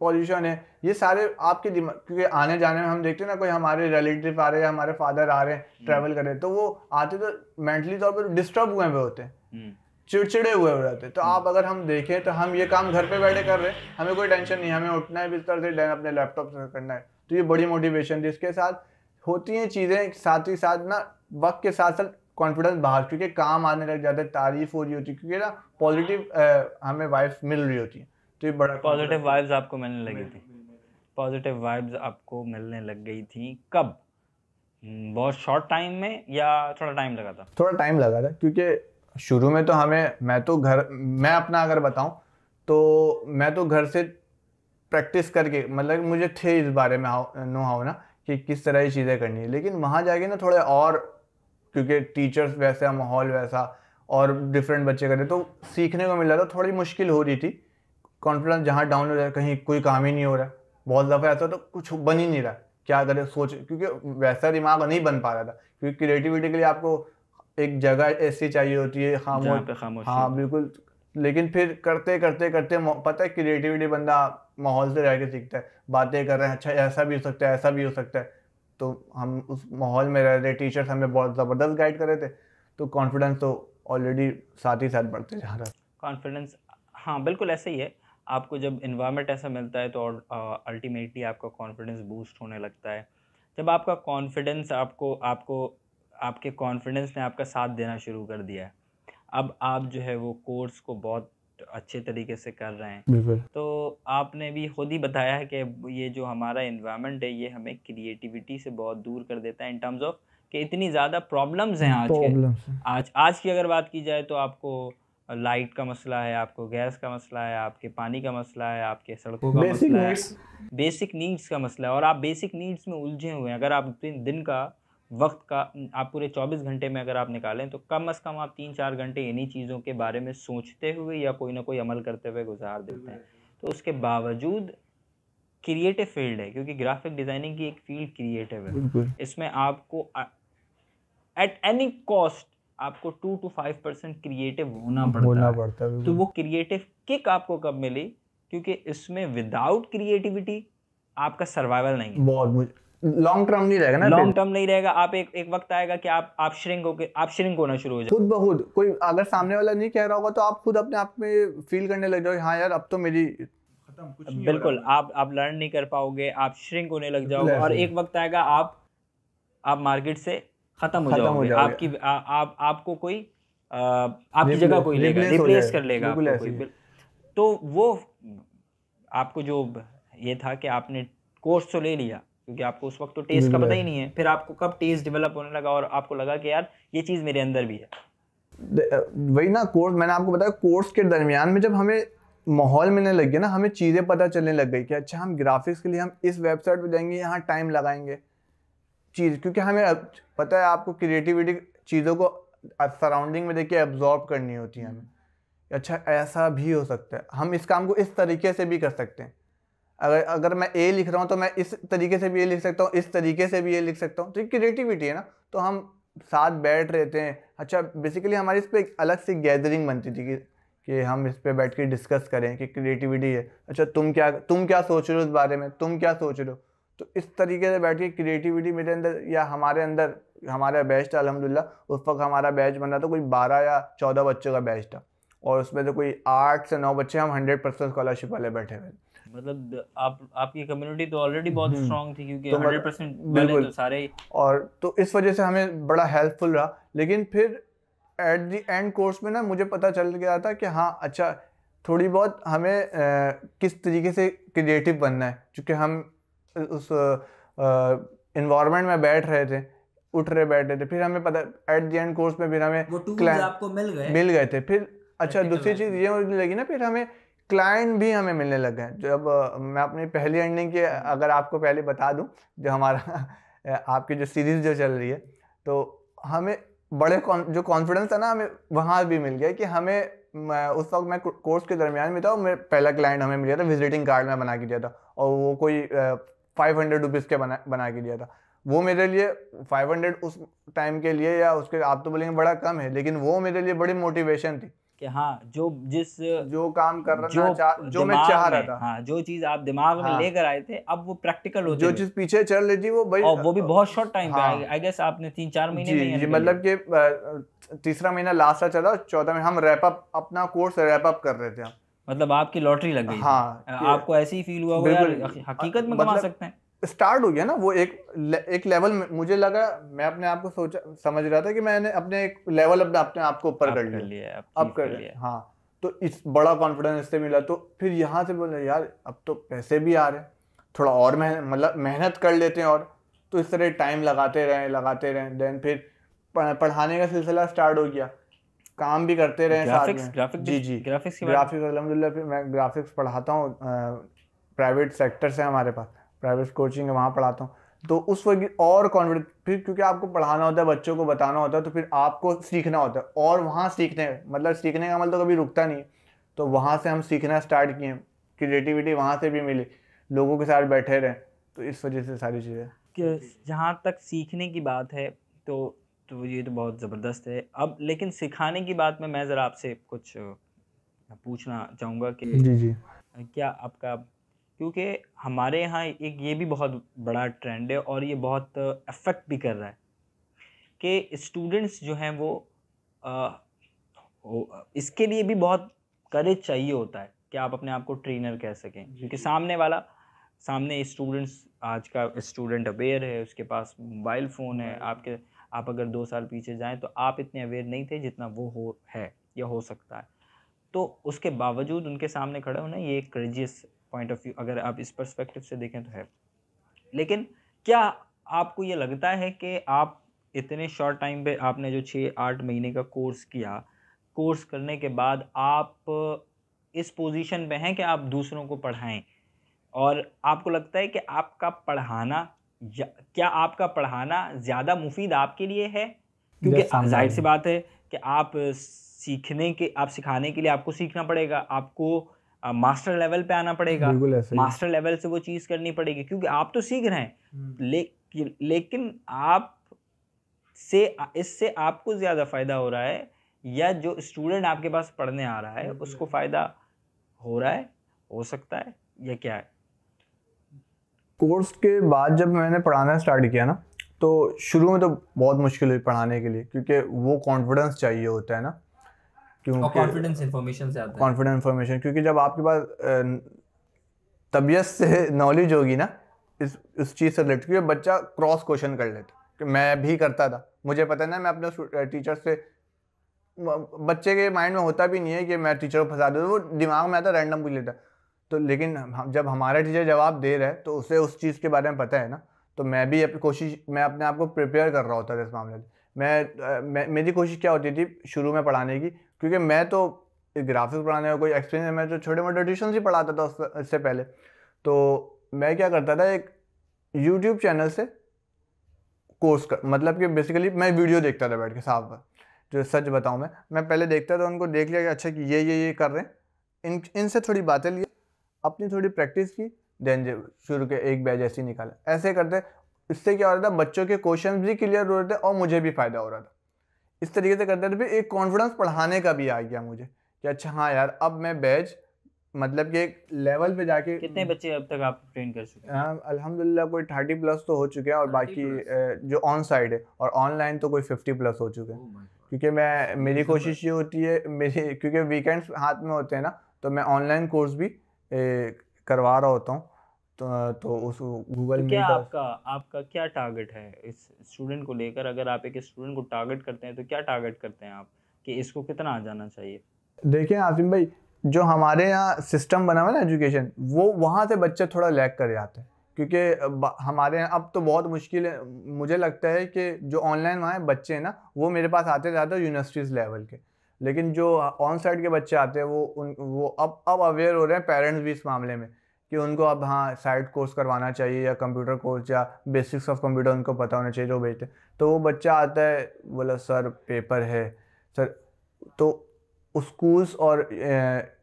पॉल्यूशन है ये सारे आपके दिमाग क्योंकि आने जाने में हम देखते हैं ना कोई हमारे रिलेटिव आ रहे हैं हमारे फादर आ रहे हैं ट्रैवल हम्म। कर रहे हैं तो वो आते तो मेंटली तौर पर डिस्टर्ब हुए हुए होते हैं हम्म। चिड़चिड़े हुए हो जाते तो आप हम्म। अगर हम देखें तो हम ये काम घर पे बैठे कर रहे हैं हमें कोई टेंशन नहीं हमें उठना है बिस्तर से अपने लैपटॉप से करना है तो ये बड़ी मोटिवेशन थी इसके साथ होती हैं चीज़ें साथ ही साथ ना वक्त के साथ साथ कॉन्फिडेंस बाहर क्योंकि काम आने लग जाते हैं तारीफ हो रही होती है क्योंकि ना पॉजिटिव हमें वाइफ मिल रही होती है तो ये बड़ा पॉजिटिव वाइब्स आपको मिलने लगी थी पॉजिटिव वाइब्स आपको मिलने लग गई थी कब हम्म, बहुत शॉर्ट टाइम में या थोड़ा टाइम लगा था थोड़ा टाइम लगा था क्योंकि शुरू में तो हमें मैं तो घर मैं अपना अगर बताऊं तो मैं तो घर से प्रैक्टिस करके मतलब मुझे थे इस बारे में हाउ नो हाउ ना कि किस तरह की चीज़ें करनी है लेकिन वहाँ जाके ना थोड़े और क्योंकि टीचर्स वैसा माहौल वैसा और डिफरेंट बच्चे करे तो सीखने को मिला था तो थोड़ी मुश्किल हो रही थी कॉन्फिडेंस जहाँ डाउन हो जाए कहीं कोई काम ही नहीं हो रहा है बहुत दफ़ा ऐसा तो कुछ बन ही नहीं रहा क्या करें सोच क्योंकि वैसा दिमाग नहीं बन पा रहा था क्योंकि क्रिएटिविटी के लिए आपको एक जगह ऐसी चाहिए होती है खामोश खामोश हाँ बिल्कुल लेकिन फिर करते करते करते पता है क्रिएटिविटी बंदा माहौल से रह के सीखता है बातें कर रहे हैं अच्छा ऐसा भी हो सकता है ऐसा भी हो सकता है तो हम उस माहौल में रह रहे टीचर्स हमें बहुत ज़बरदस्त गाइड कर रहे थे तो कॉन्फिडेंस तो ऑलरेडी साथ ही साथ बढ़ते जा रहा है कॉन्फिडेंस हाँ बिल्कुल ऐसे ही है आपको जब इन्वायरमेंट ऐसा मिलता है तो अल्टीमेटली आपका कॉन्फिडेंस बूस्ट होने लगता है जब आपका कॉन्फिडेंस आपको आपको आपके कॉन्फिडेंस ने आपका साथ देना शुरू कर दिया है अब आप जो है वो कोर्स को बहुत अच्छे तरीके से कर रहे हैं तो आपने भी खुद ही बताया है कि ये जो हमारा इन्वायरमेंट है ये हमें क्रिएटिविटी से बहुत दूर कर देता है इन टर्म्स ऑफ कि इतनी ज़्यादा प्रॉब्लम्स हैं आज के आज आज की अगर बात की जाए तो आपको लाइट का मसला है आपको गैस का मसला है आपके पानी का मसला है आपके सड़कों का मसला है बेसिक नीड्स का मसला है और आप बेसिक नीड्स में उलझे हुए हैं अगर आप दिन का वक्त का आप पूरे 24 घंटे में अगर आप निकालें तो कम अज़ कम आप तीन चार घंटे इन्हीं चीज़ों के बारे में सोचते हुए या कोई ना कोई अमल करते हुए गुजार देते हैं तो उसके बावजूद क्रिएटिव फील्ड है क्योंकि ग्राफिक डिज़ाइनिंग की एक फील्ड क्रिएटिव है इसमें आपको एट एनी कॉस्ट आपको two to five percent creative होना पड़ता है है तो वो क्रिएटिव किक आपको कब मिली क्योंकि इसमें विदाउट क्रिएटिविटी आपका सर्वाइवल नहीं है बहुत मुझे लॉन्ग टर्म नहीं रहेगा ना लॉन्ग टर्म नहीं रहेगा आप एक एक वक्त आएगा कि आप आप श्रिंक हो आप श्रिंक होना शुरू हो जाए खुद बहुत कोई अगर सामने वाला नहीं कह रहा होगा तो आप खुद अपने आप में फील करने लग जाओ हाँ यार अब तो मेरी खत्म बिल्कुल आप आप लर्न नहीं कर पाओगे आप श्रिंक होने लग जाओगे और एक वक्त आएगा आप आप मार्केट से खत्म हो जाओगे आपकी आप आपको कोई आपकी जगह कोई लेगा रिप्लेस कर लेगा तो वो आपको जो ये था कि आपने कोर्स तो ले लिया क्योंकि आपको उस वक्त तो टेस्ट का पता ही नहीं है फिर आपको कब टेस्ट डेवलप होने लगा और आपको लगा कि यार ये चीज़ मेरे अंदर भी है वही ना कोर्स मैंने आपको बताया कोर्स के दरमियान में जब हमें माहौल मिलने लग गया ना हमें चीज़ें पता चलने लग गई कि अच्छा हम ग्राफिक्स के लिए हम इस वेबसाइट पर जाएंगे यहाँ टाइम लगाएंगे चीज़ क्योंकि हमें पता है आपको क्रिएटिविटी चीज़ों को सराउंडिंग में देख के एब्जॉर्ब करनी होती है हमें अच्छा ऐसा भी हो सकता है हम इस काम को इस तरीके से भी कर सकते हैं अगर अगर मैं ए लिख रहा हूँ तो मैं इस तरीके से भी ये लिख सकता हूँ इस तरीके से भी ये लिख सकता हूँ तो ये क्रिएटिविटी है ना तो हम साथ बैठ रहते हैं अच्छा बेसिकली हमारी इस पर एक अलग सी गैदरिंग बनती थी कि कि हम इस पर बैठ के डिस्कस करें कि क्रिएटिविटी है अच्छा तुम क्या तुम क्या सोच रहे हो इस बारे में तुम क्या सोच रहे हो तो इस तरीके से बैठ के क्रिएटिविटी मेरे अंदर या हमारे अंदर हमारा बैच था अलहमदिल्ला उस वक्त हमारा बैच बन रहा था कोई बारह या चौदह बच्चों का बैच था और उसमें से कोई आठ से नौ बच्चे हम हंड्रेड परसेंट स्कॉलरशिप वाले बैठे हुए थे मतलब आप आपकी कम्युनिटी तो ऑलरेडी बहुत स्ट्रांग हम्म। थी क्योंकि हंड्रेड तो परसेंट बिल्कुल तो सारे और तो इस वजह से हमें बड़ा हेल्पफुल रहा लेकिन फिर एट दी एंड कोर्स में ना मुझे पता चल गया था कि हाँ अच्छा थोड़ी बहुत हमें आ, किस तरीके से क्रिएटिव बनना है क्योंकि हम उस इन्वामेंट में बैठ रहे थे उठ रहे बैठ रहे थे फिर हमें पता एट दी एंड कोर्स में फिर हमें वो आपको मिल गए मिल गए थे फिर अच्छा दूसरी चीज़ ये लगी ना फिर हमें क्लाइंट भी हमें मिलने लग गए जब मैं अपनी पहली अर्निंग की हम्म। अगर आपको पहले बता दूं जो हमारा आपकी जो सीरीज़ जो चल रही है तो हमें बड़े जो कॉन्फिडेंस था ना हमें वहाँ भी मिल गया कि हमें उस वक्त मैं कोर्स के दरमियान में था और मेरा पहला क्लाइंट हमें मिल गया था विजिटिंग कार्ड में बना के दिया था और वो कोई फाइव हंड्रेड रुपीज़ के बना बना के दिया था वो मेरे लिए फाइव हंड्रेड उस टाइम के लिए या उसके आप तो बोलेंगे बड़ा कम है लेकिन वो मेरे लिए बड़ी मोटिवेशन थी कि हाँ जो जिस जो काम कर रहा जो, चा, जो मैं चाह रहा था हाँ जो चीज आप दिमाग हाँ, में लेकर आए थे अब वो प्रैक्टिकल हो जो चीज पीछे चल रही थी वो भाई और वो भी बहुत शॉर्ट टाइम हाँ, पे आई गेस आपने तीन चार महीने जी, जी, मतलब कि तीसरा महीना लास्ट का चला चौथा में हम रैप अप अपना कोर्स रैप अप कर रहे थे मतलब आपकी लॉटरी लग गई हाँ आपको ऐसे ही फील हुआ हकीकत में कमा मतलब सकते हैं स्टार्ट हो गया ना वो एक एक लेवल में मुझे लगा मैं अपने आप को सोचा समझ रहा था कि मैंने अपने एक लेवल अपने अपने आप को ऊपर कर लिया अब कर लिया हाँ तो इस बड़ा कॉन्फिडेंस से मिला तो फिर यहाँ से बोले यार अब तो पैसे भी आ रहे थोड़ा और मेहनत मतलब मेहनत कर लेते हैं और तो इस तरह टाइम लगाते रहें लगाते रहें देन फिर पढ़ाने का सिलसिला स्टार्ट हो गया काम भी करते रहे ग्राफिक्स, ग्राफिक्स जी जी ग्राफिक्स ग्राफिक्स अलहमदिल्ला मैं ग्राफिक्स पढ़ाता हूँ प्राइवेट सेक्टर से हमारे पास प्राइवेट कोचिंग है वहाँ पढ़ाता हूँ तो उस वक्त और कॉन्फिडेंस फिर क्योंकि आपको पढ़ाना होता है बच्चों को बताना होता है तो फिर आपको सीखना होता है और वहाँ सीखने मतलब सीखने का मतलब तो कभी रुकता नहीं तो वहाँ से हम सीखना स्टार्ट किए क्रिएटिविटी वहाँ से भी मिली लोगों के साथ बैठे रहें तो इस वजह से सारी चीज़ें जहाँ तक सीखने की बात है तो तो ये तो बहुत ज़बरदस्त है अब लेकिन सिखाने की बात में मैं ज़रा आपसे कुछ पूछना चाहूँगा कि जी जी क्या आपका क्योंकि हमारे यहाँ एक ये भी बहुत बड़ा ट्रेंड है और ये बहुत अफेक्ट भी कर रहा है कि स्टूडेंट्स जो हैं वो आ, इसके लिए भी बहुत करेज चाहिए होता है कि आप अपने आप को ट्रेनर कह सकें क्योंकि सामने वाला सामने स्टूडेंट्स आज का स्टूडेंट अवेयर है उसके पास मोबाइल फ़ोन है आपके आप अगर दो साल पीछे जाएं तो आप इतने अवेयर नहीं थे जितना वो हो है या हो सकता है तो उसके बावजूद उनके सामने खड़े होना ये एक क्रेजियस पॉइंट ऑफ व्यू अगर आप इस परस्पेक्टिव से देखें तो है लेकिन क्या आपको ये लगता है कि आप इतने शॉर्ट टाइम पे आपने जो छः आठ महीने का कोर्स किया कोर्स करने के बाद आप इस पोजीशन पे हैं कि आप दूसरों को पढ़ाएं और आपको लगता है कि आपका पढ़ाना क्या आपका पढ़ाना ज़्यादा मुफीद आपके लिए है क्योंकि जाहिर सी बात है कि आप सीखने के आप सिखाने के लिए आपको सीखना पड़ेगा आपको मास्टर लेवल पे आना पड़ेगा मास्टर लेवल से वो चीज़ करनी पड़ेगी क्योंकि आप तो सीख रहे हैं हम्म। ले, लेकिन आप से इससे आपको ज़्यादा फ़ायदा हो रहा है या जो स्टूडेंट आपके पास पढ़ने आ रहा है उसको फ़ायदा हो रहा है हो सकता है या क्या है कोर्स के बाद जब मैंने पढ़ाना स्टार्ट किया ना तो शुरू में तो बहुत मुश्किल हुई पढ़ाने के लिए क्योंकि वो कॉन्फिडेंस चाहिए होता है ना क्योंकि कॉन्फिडेंस इन्फॉर्मेशन कॉन्फिडेंस इन्फॉर्मेशन क्योंकि जब आपके पास तबीयत से नॉलेज होगी ना इस उस चीज़ से रिलेटेड क्योंकि बच्चा क्रॉस क्वेश्चन कर लेता कि मैं भी करता था मुझे पता ना मैं अपने टीचर से बच्चे के माइंड में होता भी नहीं है कि मैं टीचर को फंसा दूँ वो दिमाग में आता रैंडम पूछ लेता तो लेकिन हम जब हमारा टीचर जवाब दे रहा है तो उसे उस चीज़ के बारे में पता है ना तो मैं भी अपनी कोशिश मैं अपने आप को प्रिपेयर कर रहा होता था इस मामले में मैं, मैं मेरी कोशिश क्या होती थी शुरू में पढ़ाने की क्योंकि मैं तो ग्राफिक्स पढ़ाने का कोई एक्सपीरियंस मैं तो छोटे मोटे ट्यूशन ही पढ़ाता था उससे इससे पहले तो मैं क्या करता था एक यूट्यूब चैनल से कोर्स कर मतलब कि बेसिकली मैं वीडियो देखता था बैठ के साफ जो सच बताऊँ मैं मैं पहले देखता था उनको देख लिया कि अच्छा कि ये ये ये कर रहे हैं इन इनसे थोड़ी बातें लिए अपनी थोड़ी प्रैक्टिस की देन शुरू के एक बैच ऐसे ही निकाला ऐसे करते इससे क्या हो रहा था बच्चों के क्वेश्चन भी क्लियर हो रहे थे और मुझे भी फ़ायदा हो रहा था इस तरीके से करते थे तो एक कॉन्फिडेंस पढ़ाने का भी आ गया मुझे कि अच्छा हाँ यार अब मैं बैच मतलब कि एक लेवल पे जाके कितने बच्चे अब तक आप ट्रेन कर चुके हैं हाँ, अल्हम्दुलिल्लाह कोई थर्टी प्लस तो हो चुके हैं और बाकी जो ऑन साइड है और ऑनलाइन तो कोई फिफ्टी प्लस हो चुके हैं oh क्योंकि मैं मेरी कोशिश ये होती है मेरी क्योंकि वीकेंड्स हाथ में होते हैं ना तो मैं ऑनलाइन कोर्स भी ए, करवा रहा होता हूँ तो, तो उस गूगल तो क्या आपका आपका क्या टारगेट है इस स्टूडेंट को लेकर अगर आप एक स्टूडेंट को टारगेट करते हैं तो क्या टारगेट करते हैं आप कि इसको कितना आ जाना चाहिए देखिए आसिम भाई जो हमारे यहाँ सिस्टम बना हुआ है ना एजुकेशन वो वहाँ से बच्चे थोड़ा लैग कर जाते हैं क्योंकि हमारे यहाँ अब तो बहुत मुश्किल है मुझे लगता है कि जो ऑनलाइन वहाँ बच्चे हैं ना वो मेरे पास आते ज़्यादा यूनिवर्सिटीज़ लेवल के लेकिन जो ऑन साइड के बच्चे आते हैं वो उन वो अब अब अवेयर हो रहे हैं पेरेंट्स भी इस मामले में कि उनको अब हाँ साइड कोर्स करवाना चाहिए या कंप्यूटर कोर्स या बेसिक्स ऑफ कंप्यूटर उनको पता होना चाहिए जो भेजते तो वो बच्चा आता है बोला सर पेपर है सर तो स्कूल्स और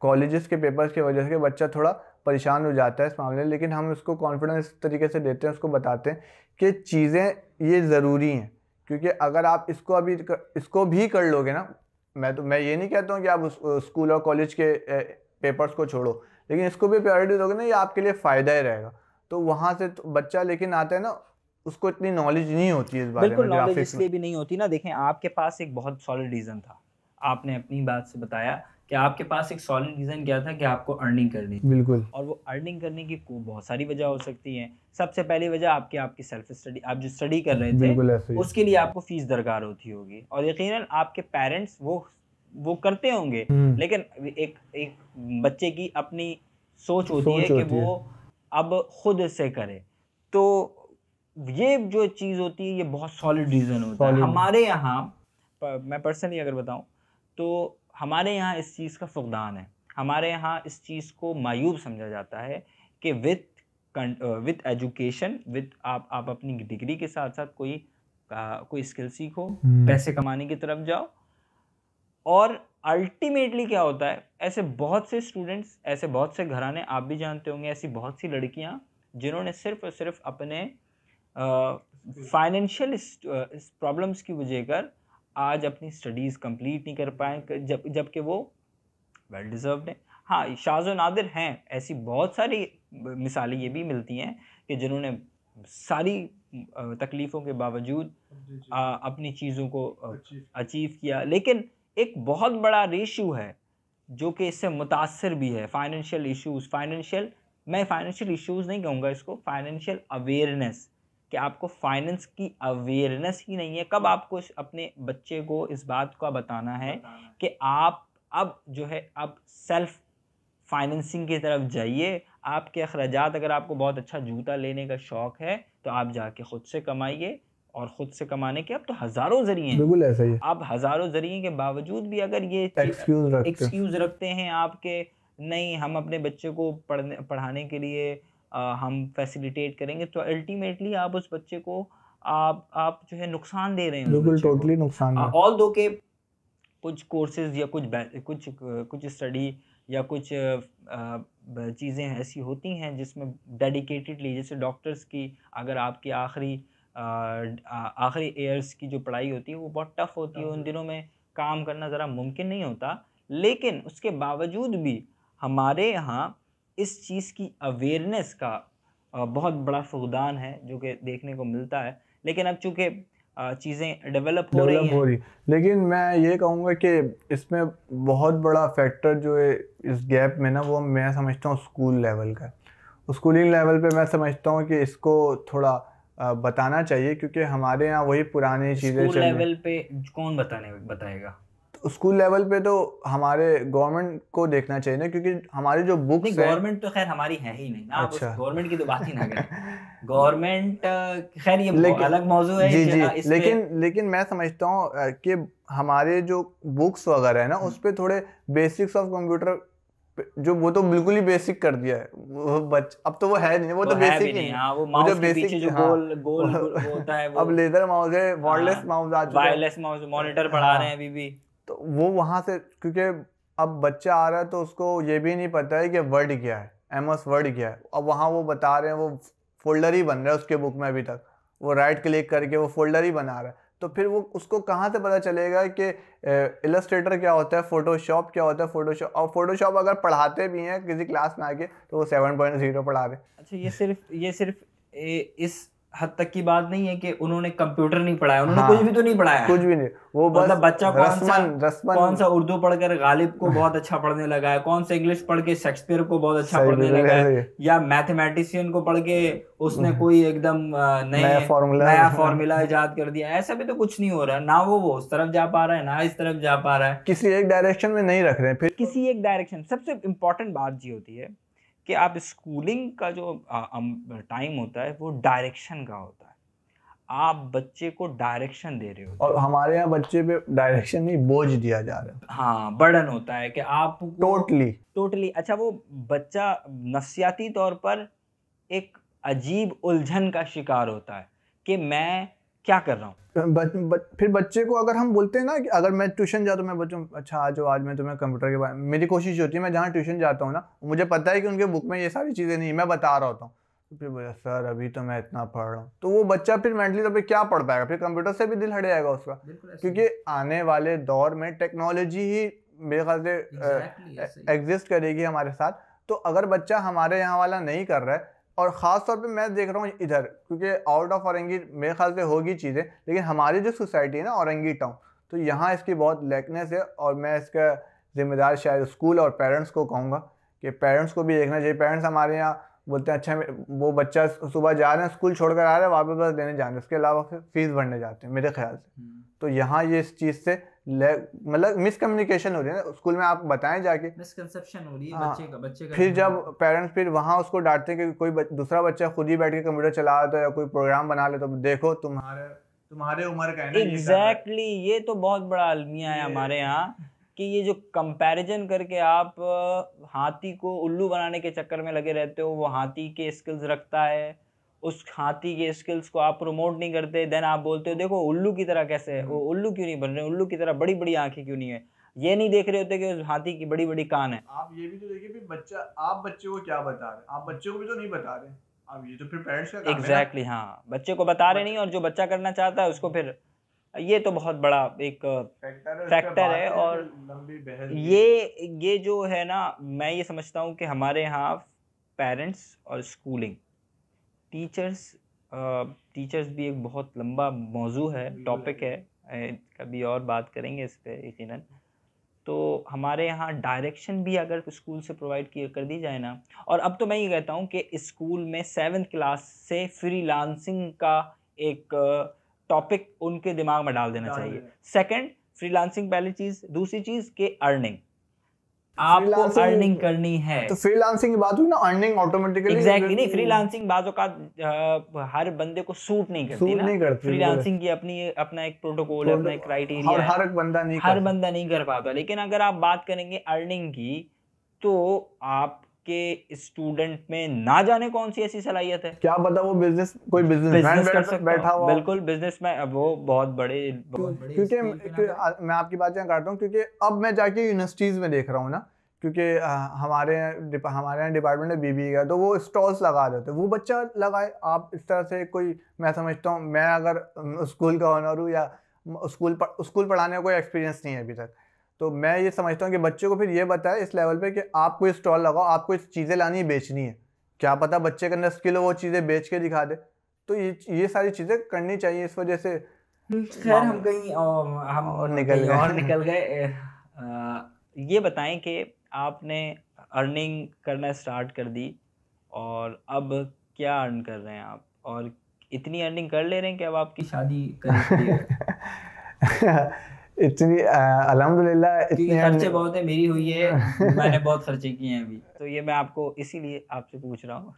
कॉलेजेस के पेपर्स की वजह से बच्चा थोड़ा परेशान हो जाता है इस मामले में लेकिन हम उसको कॉन्फिडेंस तरीके से देते हैं उसको बताते हैं कि चीज़ें ये ज़रूरी हैं क्योंकि अगर आप इसको अभी कर, इसको भी कर लोगे ना मैं तो मैं ये नहीं कहता हूँ कि आप स्कूल और कॉलेज के पेपर्स को छोड़ो लेकिन इसको भी प्रायोरिटी दोगे ना ये आपके लिए फ़ायदा ही रहेगा तो वहाँ से तो बच्चा लेकिन आता है ना उसको इतनी नॉलेज नहीं होती इस बारे बिल्कुल में नॉलेज इसलिए भी नहीं होती ना देखें आपके पास एक बहुत सॉलिड रीज़न था आपने अपनी बात से बताया कि आपके पास एक सॉलिड रीज़न क्या था कि आपको अर्निंग करनी बिल्कुल और वो अर्निंग करने की बहुत सारी वजह हो सकती है सबसे पहली वजह आपकी आपकी सेल्फ स्टडी आप जो स्टडी कर रहे थे उसके लिए आपको फीस दरकार होती होगी और यकीनन आपके पेरेंट्स वो वो करते होंगे हम्म। लेकिन एक एक बच्चे की अपनी सोच होती सोच है होती कि है। वो अब खुद से करे तो ये जो चीज़ होती है ये बहुत सॉलिड रीज़न होता solid. है हमारे यहाँ मैं पर्सनली अगर बताऊँ तो हमारे यहाँ इस चीज़ का फुकदान है हमारे यहाँ इस चीज़ को मायूब समझा जाता है कि विथ विथ एजुकेशन विथ आप आप अपनी डिग्री के साथ साथ कोई आ, कोई स्किल सीखो हम्म। पैसे कमाने की तरफ जाओ और अल्टीमेटली क्या होता है ऐसे बहुत से स्टूडेंट्स ऐसे बहुत से घराने आप भी जानते होंगे ऐसी बहुत सी लड़कियां जिन्होंने सिर्फ और सिर्फ अपने फाइनेंशियल प्रॉब्लम्स की वजह कर आज अपनी स्टडीज़ कंप्लीट नहीं कर पाए जब जबकि वो वेल डिज़र्व है हाँ शाजो नादिर हैं ऐसी बहुत सारी मिसालें ये भी मिलती हैं कि जिन्होंने सारी तकलीफ़ों के बावजूद आ, अपनी चीज़ों को अचीव किया लेकिन एक बहुत बड़ा रेशू है जो कि इससे मुतासर भी है फाइनेंशियल इश्यूज़ फाइनेंशियल मैं फाइनेंशियल इश्यूज़ नहीं कहूँगा इसको फाइनेंशियल अवेयरनेस कि आपको फाइनेंस की अवेयरनेस ही नहीं है कब आपको अपने बच्चे को इस बात का बताना है कि आप अब जो है अब सेल्फ फाइनेंसिंग की तरफ जाइए आपके अखराज अगर आपको बहुत अच्छा जूता लेने का शौक़ है तो आप जाके ख़ुद से कमाइए और खुद से कमाने के अब तो हजारों जरिए बिल्कुल ऐसा ही आप हजारों जरिए के बावजूद भी अगर ये एक्सक्यूज रखते एक्सक्यूज रखते हैं आपके नहीं हम अपने बच्चे को पढ़ने पढ़ाने के लिए आ, हम फैसिलिटेट करेंगे तो अल्टीमेटली आप उस बच्चे को आप आप जो है नुकसान दे रहे हैं बिल्कुल टोटली नुकसान ऑल दो के कुछ कोर्सेज या कुछ कुछ कुछ स्टडी या कुछ चीज़ें ऐसी होती हैं जिसमें डेडिकेटेडली जैसे डॉक्टर्स की अगर आपकी आखिरी आखिरी ईयर्स की जो पढ़ाई होती है वो बहुत टफ होती है उन हाँ। दिनों में काम करना ज़रा मुमकिन नहीं होता लेकिन उसके बावजूद भी हमारे यहाँ इस चीज़ की अवेयरनेस का बहुत बड़ा फुकदान है जो कि देखने को मिलता है लेकिन अब चूँकि चीज़ें डेवलप हो रही हो रही लेकिन मैं ये कहूँगा कि इसमें बहुत बड़ा फैक्टर जो है इस गैप में ना वो मैं समझता हूँ स्कूल लेवल का स्कूलिंग लेवल पे मैं समझता हूँ कि इसको थोड़ा बताना चाहिए क्योंकि हमारे यहाँ वही पुराने तो चीज़ें स्कूल लेवल पे कौन बताने बताएगा तो स्कूल लेवल पे तो हमारे गवर्नमेंट को देखना चाहिए ना क्योंकि हमारे जो बुक गवर्नमेंट तो खैर हमारी है ही नहीं अच्छा गवर्नमेंट की तो बात ही ना करें गवर्नमेंट खैर ये लेकिन, अलग मौजू है जी जी इस लेकिन लेकिन मैं समझता हूँ कि हमारे जो बुक्स वगैरह है ना हम्म। उस पर थोड़े बेसिक्स ऑफ कंप्यूटर जो वो तो बिल्कुल ही बेसिक कर दिया है वो बच अब तो वो है नहीं वो, तो वो तो है बेसिक नहीं हाँ, वो माउस के बेसिक पीछे जो हाँ, गोल गोल होता है वो अब लेदर माउस है वायरलेस हाँ। माउस आ चुका वायरलेस माउस मॉनिटर पढ़ा रहे हैं अभी भी तो वो वहां से क्योंकि अब बच्चा आ रहा है तो उसको ये भी नहीं पता है कि वर्ड क्या है एम एस वर्ड क्या है अब वहाँ वो बता रहे हैं वो फोल्डर ही बन रहा है उसके बुक में अभी तक वो राइट क्लिक करके वो फोल्डर ही बना रहा है तो फिर वो उसको कहाँ से पता चलेगा कि इलस्ट्रेटर क्या होता है फोटोशॉप क्या होता है फोटोशॉप और फोटोशॉप अगर पढ़ाते भी हैं किसी क्लास में आके तो वो सेवन पॉइंट जीरो पढ़ा रहे अच्छा ये सिर्फ ये सिर्फ ए, इस हद तक की बात नहीं है कि उन्होंने कंप्यूटर नहीं पढ़ाया उन्होंने हाँ, कुछ भी तो नहीं पढ़ाया कुछ भी नहीं वो मतलब बस मतलब बच्चा रस्मन, कौन सा रस्मन कौन सा उर्दू पढ़कर गालिब को बहुत अच्छा पढ़ने लगा है कौन सा इंग्लिश पढ़ के शेक्सपियर को बहुत अच्छा पढ़ने लगा है या मैथमेटिशियन को पढ़ के उसने कोई एकदम नए नया फॉर्मूला ईजाद कर दिया ऐसा भी तो कुछ नहीं हो रहा ना वो वो उस तरफ जा पा रहा है ना इस तरफ जा पा रहा है किसी एक डायरेक्शन में नहीं रख रहे हैं फिर किसी एक डायरेक्शन सबसे इम्पोर्टेंट बात जी होती है कि आप स्कूलिंग का जो टाइम होता है वो डायरेक्शन का होता है आप बच्चे को डायरेक्शन दे रहे हो और हमारे यहाँ बच्चे पे डायरेक्शन ही बोझ दिया जा रहा है हाँ बर्डन होता है कि आप टोटली टोटली अच्छा वो बच्चा नफसियाती तौर पर एक अजीब उलझन का शिकार होता है कि मैं क्या कर रहा हूँ फिर बच्चे को अगर हम बोलते हैं ना कि अगर मैं ट्यूशन जाता हूँ मैं बच्चों अच्छा आज आज मैं तुम्हें कंप्यूटर के बारे में मेरी कोशिश होती है मैं जहाँ ट्यूशन जाता हूँ ना मुझे पता है कि उनके बुक में ये सारी चीज़ें नहीं मैं बता रहा होता हूँ तो फिर बोला सर अभी तो मैं इतना पढ़ रहा हूँ तो वो बच्चा फिर मेंटली तौर तो पर क्या पढ़ पाएगा फिर कंप्यूटर से भी दिल हट जाएगा उसका क्योंकि आने वाले दौर में टेक्नोलॉजी ही मेरे ख्याल से एग्जिस्ट करेगी हमारे साथ तो अगर बच्चा हमारे यहाँ वाला नहीं कर रहा है और ख़ास तौर पे मैं देख रहा हूँ इधर क्योंकि आउट ऑफ औरंगी मेरे ख्याल से होगी चीज़ें लेकिन हमारी जो सोसाइटी है ना औरंगी टाउन तो यहाँ इसकी बहुत लैकनेस है और मैं इसका ज़िम्मेदार शायद स्कूल और पेरेंट्स को कहूँगा कि पेरेंट्स को भी देखना चाहिए पेरेंट्स हमारे यहाँ बोलते हैं अच्छा वो बच्चा सुबह जा रहे हैं स्कूल कर आ रहे हैं वापस बस देने जा रहे हैं उसके अलावा फिर फीस भरने जाते हैं मेरे ख्याल से हम्म। तो यहाँ ये इस चीज़ से मतलब मिसकम्युनिकेशन हो रही है ना स्कूल में आप बताएं जाके मिसकंसेप्शन हो रही है हाँ, बच्चे का बच्चे का फिर जब पेरेंट्स फिर वहाँ उसको डांटते हैं कि कोई बच, दूसरा बच्चा खुद ही बैठ के कंप्यूटर चला रहा था या कोई प्रोग्राम बना ले तो देखो तुम्हारे तुम्हारे उम्र का है एग्जैक्टली ये, ये तो बहुत बड़ा अलमिया है हमारे यहाँ कि ये जो कंपैरिजन करके आप हाथी को उल्लू बनाने के चक्कर में लगे रहते हो वो हाथी के स्किल्स रखता है उस हाथी के स्किल्स को आप प्रमोट नहीं करते देन आप बोलते हो देखो उल्लू की तरह कैसे है वो हम्म। उल्लू क्यों नहीं बन रहे उल्लू की तरह बड़ी बड़ी आंखें क्यों नहीं है ये नहीं देख रहे होते कि उस हाथी की बड़ी बड़ी कान है आप ये भी तो देखिए भी बच्चा आप बच्चे को क्या बता रहे आप बच्चे को भी तो नहीं बता रहे आप ये तो फिर पेरेंट्स का एग्जैक्टली exactly, हाँ बच्चे को बता रहे नहीं और जो बच्चा करना चाहता है उसको फिर ये तो बहुत बड़ा एक फैक्टर है और लंबी ये ये जो है ना मैं ये समझता हूँ कि हमारे यहाँ पेरेंट्स और स्कूलिंग टीचर्स टीचर्स भी एक बहुत लंबा मौजू है टॉपिक है कभी और बात करेंगे इस पर यकीन तो हमारे यहाँ डायरेक्शन भी अगर स्कूल से प्रोवाइड किया कर दी जाए ना और अब तो मैं ये कहता हूँ कि स्कूल में सेवन्थ क्लास से फ्री लांसिंग का एक टॉपिक उनके दिमाग में डाल देना चाहिए सेकंड फ्रीलांसिंग पहली चीज़ दूसरी चीज़ के अर्निंग आपको अर्निंग करनी है तो फ्रीलांसिंग की बात हुई ना अर्निंग ऑटोमेटिकली एग्जैक्टली नहीं फ्रीलांसिंग बाजों का हर बंदे को सूट नहीं करती सूट ना नहीं करती फ्रीलांसिंग की अपनी अपना एक प्रोटोकॉल अपना एक क्राइटेरिया हर एक बंदा नहीं हर बंदा नहीं कर पाता लेकिन अगर आप बात करेंगे अर्निंग की तो आप के स्टूडेंट में ना जाने कौन सी ऐसी सलाहियत है क्या पता वो बिजनेस कोई बिजनेस कर सकता बैठा हुआ बिल्कुल बिजनेस में वो बहुत बड़े क्योंकि मैं आपकी बात यहाँ काटता हूँ क्योंकि अब मैं जाके यूनिवर्सिटीज़ में देख रहा हूँ ना क्योंकि हमारे हमारे यहाँ डिपार्टमेंट है बीबी का तो वो स्टॉल्स लगा देते वो बच्चा लगाए आप इस तरह से कोई मैं समझता हूँ मैं अगर स्कूल का ऑनर हूँ या स्कूल स्कूल पढ़ाने का कोई एक्सपीरियंस नहीं है अभी तक तो मैं ये समझता हूँ कि बच्चे को फिर ये बताए इस लेवल पे कि आपको स्टॉल लगाओ आपको इस चीज़ें लानी है बेचनी है क्या पता बच्चे के अंदर स्किल वो चीज़ें बेच के दिखा दे तो ये ये सारी चीज़ें करनी चाहिए इस वजह से हम्म, खैर हम कहीं हम और निकल गए और निकल गए ये बताएं कि आपने अर्निंग करना स्टार्ट कर दी और अब क्या अर्न कर रहे हैं आप और इतनी अर्निंग कर ले रहे हैं कि अब आपकी शादी कर इतनी अलहमदुल्ला इतनी खर्चे बहुत है मेरी हुई है मैंने बहुत खर्चे किए हैं अभी तो ये मैं आपको इसीलिए आपसे पूछ रहा हूँ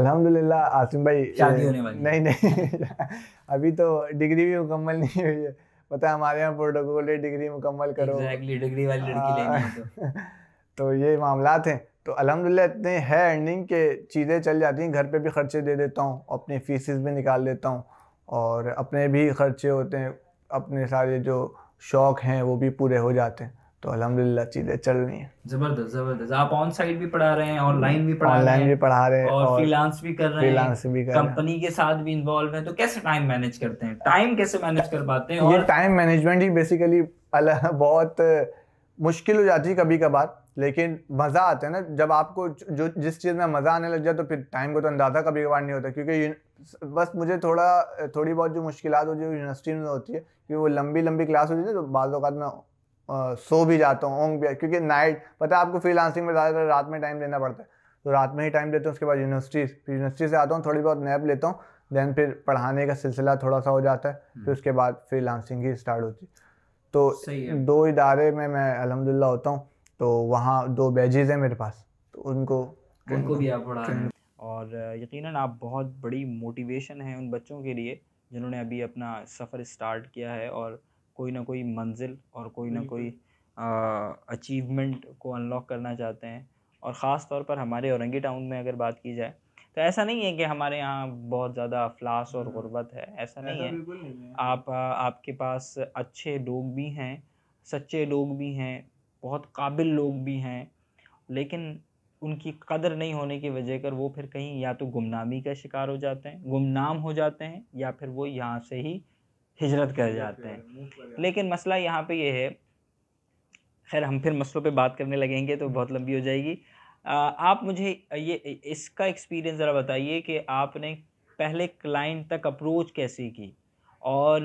अल्हम्दुलिल्लाह आसिम भाई शादी होने वाली नहीं नहीं अभी तो डिग्री भी मुकम्मल नहीं हुई है पता है हमारे यहाँ प्रोटोकॉल है डिग्री मुकम्मल करो exactly, डिग्री वाली लड़की हाँ। लेनी तो।, तो ये मामला हैं तो अलहमदिल्ला इतने है अर्निंग के चीज़ें चल जाती हैं घर पे भी खर्चे दे देता हूँ अपनी फीसिस भी निकाल देता हूँ और अपने भी खर्चे होते हैं अपने सारे जो शौक हैं वो भी पूरे हो जाते हैं तो अलहमदिल्ला चीज़ें चल रही हैं ज़बरदस्त ज़बरदस्त आप ऑन साइड भी पढ़ा रहे हैं ऑनलाइन भी पढ़ा ऑनलाइन भी पढ़ा रहे हैं और फ्रीलांस भी कर रहे हैं भी कर कंपनी के साथ भी इन्वॉल्व हैं तो कैसे टाइम मैनेज करते हैं टाइम कैसे मैनेज कर पाते हैं ये टाइम मैनेजमेंट ही बेसिकली बहुत मुश्किल हो जाती है कभी कभार लेकिन मज़ा आता है ना जब आपको जो जिस चीज़ में मज़ा आने लग जाए तो फिर टाइम को तो अंदाज़ा कभी कभार नहीं होता क्योंकि बस मुझे थोड़ा थोड़ी बहुत जो मुश्किल होती है यूनिवर्सिटी में होती है कि वो लंबी लंबी क्लास होती है तो बाद अवत में आ, सो भी जाता हूँ ओंग भी क्योंकि नाइट पता है आपको फ्री लांसिंग में ज़्यादातर रात में टाइम देना पड़ता है तो रात में ही टाइम देता हूँ उसके बाद यूनिवर्सिटी फिर यूनिवर्सिटी से आता हूँ थोड़ी बहुत नैप लेता हूँ देन फिर पढ़ाने का सिलसिला थोड़ा सा हो जाता है हम्म। फिर उसके बाद लांसिंग ही स्टार्ट होती तो दो इदारे में मैं अलहमदिल्ला होता हूँ तो वहाँ दो बैजेज हैं मेरे पास तो उनको उनको भी आप पढ़ा और यकीनन आप बहुत बड़ी मोटिवेशन हैं उन बच्चों के लिए जिन्होंने अभी अपना सफ़र स्टार्ट किया है और कोई ना कोई मंजिल और कोई ना कोई अचीवमेंट को अनलॉक करना चाहते हैं और ख़ास तौर पर हमारे औरंगी टाउन में अगर बात की जाए तो ऐसा नहीं है कि हमारे यहाँ बहुत ज़्यादा अफलास और हाँ। गुर्बत है ऐसा नहीं है नहीं आप आपके पास अच्छे लोग भी हैं सच्चे लोग भी हैं बहुत काबिल लोग भी हैं लेकिन उनकी कदर नहीं होने की वजह कर वो फिर कहीं या तो गुमनामी का शिकार हो जाते हैं गुमनाम हो जाते हैं या फिर वो यहाँ से ही हिजरत कर जाते हैं लेकिन मसला यहाँ पे ये यह है खैर हम फिर मसलों पे बात करने लगेंगे तो बहुत लंबी हो जाएगी आप मुझे ये इसका एक्सपीरियंस ज़रा बताइए कि आपने पहले क्लाइंट तक अप्रोच कैसे की और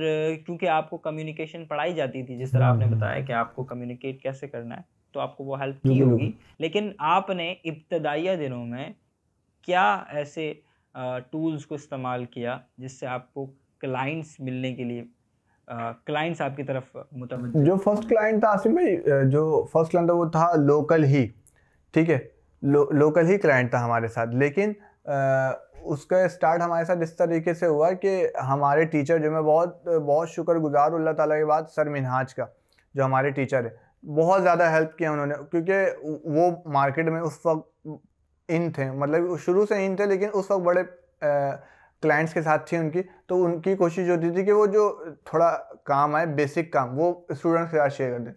क्योंकि आपको कम्युनिकेशन पढ़ाई जाती थी जिस तरह आपने हम्म। बताया कि आपको कम्युनिकेट कैसे करना है तो आपको वो हेल्प की होगी लेकिन आपने इब्तदाइया दिनों में क्या ऐसे टूल्स को इस्तेमाल किया जिससे आपको क्लाइंट्स मिलने के लिए क्लाइंट्स आपकी तरफ मुतम जो फर्स्ट क्लाइंट था आसिम भाई जो फर्स्ट क्लाइंट था वो था लोकल ही ठीक है लो, लोकल ही क्लाइंट था हमारे साथ लेकिन आ, उसका स्टार्ट हमारे साथ इस तरीके से हुआ कि हमारे टीचर जो मैं बहुत बहुत शुक्रगुजार हूँ अल्लाह ताला के बाद सर मिनहाज का जो हमारे टीचर है बहुत ज़्यादा हेल्प किया उन्होंने क्योंकि वो मार्केट में उस वक्त इन थे मतलब शुरू से इन थे लेकिन उस वक्त बड़े क्लाइंट्स के साथ थी उनकी तो उनकी कोशिश होती थी कि वो जो थोड़ा काम आए बेसिक काम वो स्टूडेंट्स के साथ शेयर कर दें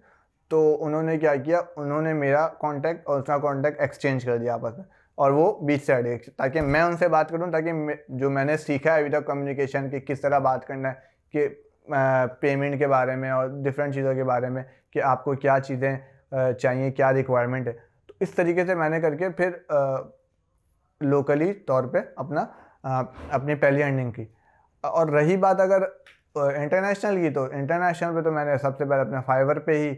तो उन्होंने क्या किया उन्होंने मेरा कॉन्टैक्ट और उसका कॉन्टैक्ट एक्सचेंज कर दिया आपस में और वो बीच से हटे ताकि मैं उनसे बात करूँ ताकि जो मैंने सीखा है अभी तक कम्युनिकेशन की किस तरह बात करना है कि पेमेंट के बारे में और डिफरेंट चीज़ों के बारे में कि आपको क्या चीज़ें चाहिए क्या रिक्वायरमेंट है तो इस तरीके से मैंने करके फिर लोकली तौर पे अपना अपनी पहली अर्निंग की और रही बात अगर इंटरनेशनल की तो इंटरनेशनल पे तो मैंने सबसे पहले अपने फाइवर पे ही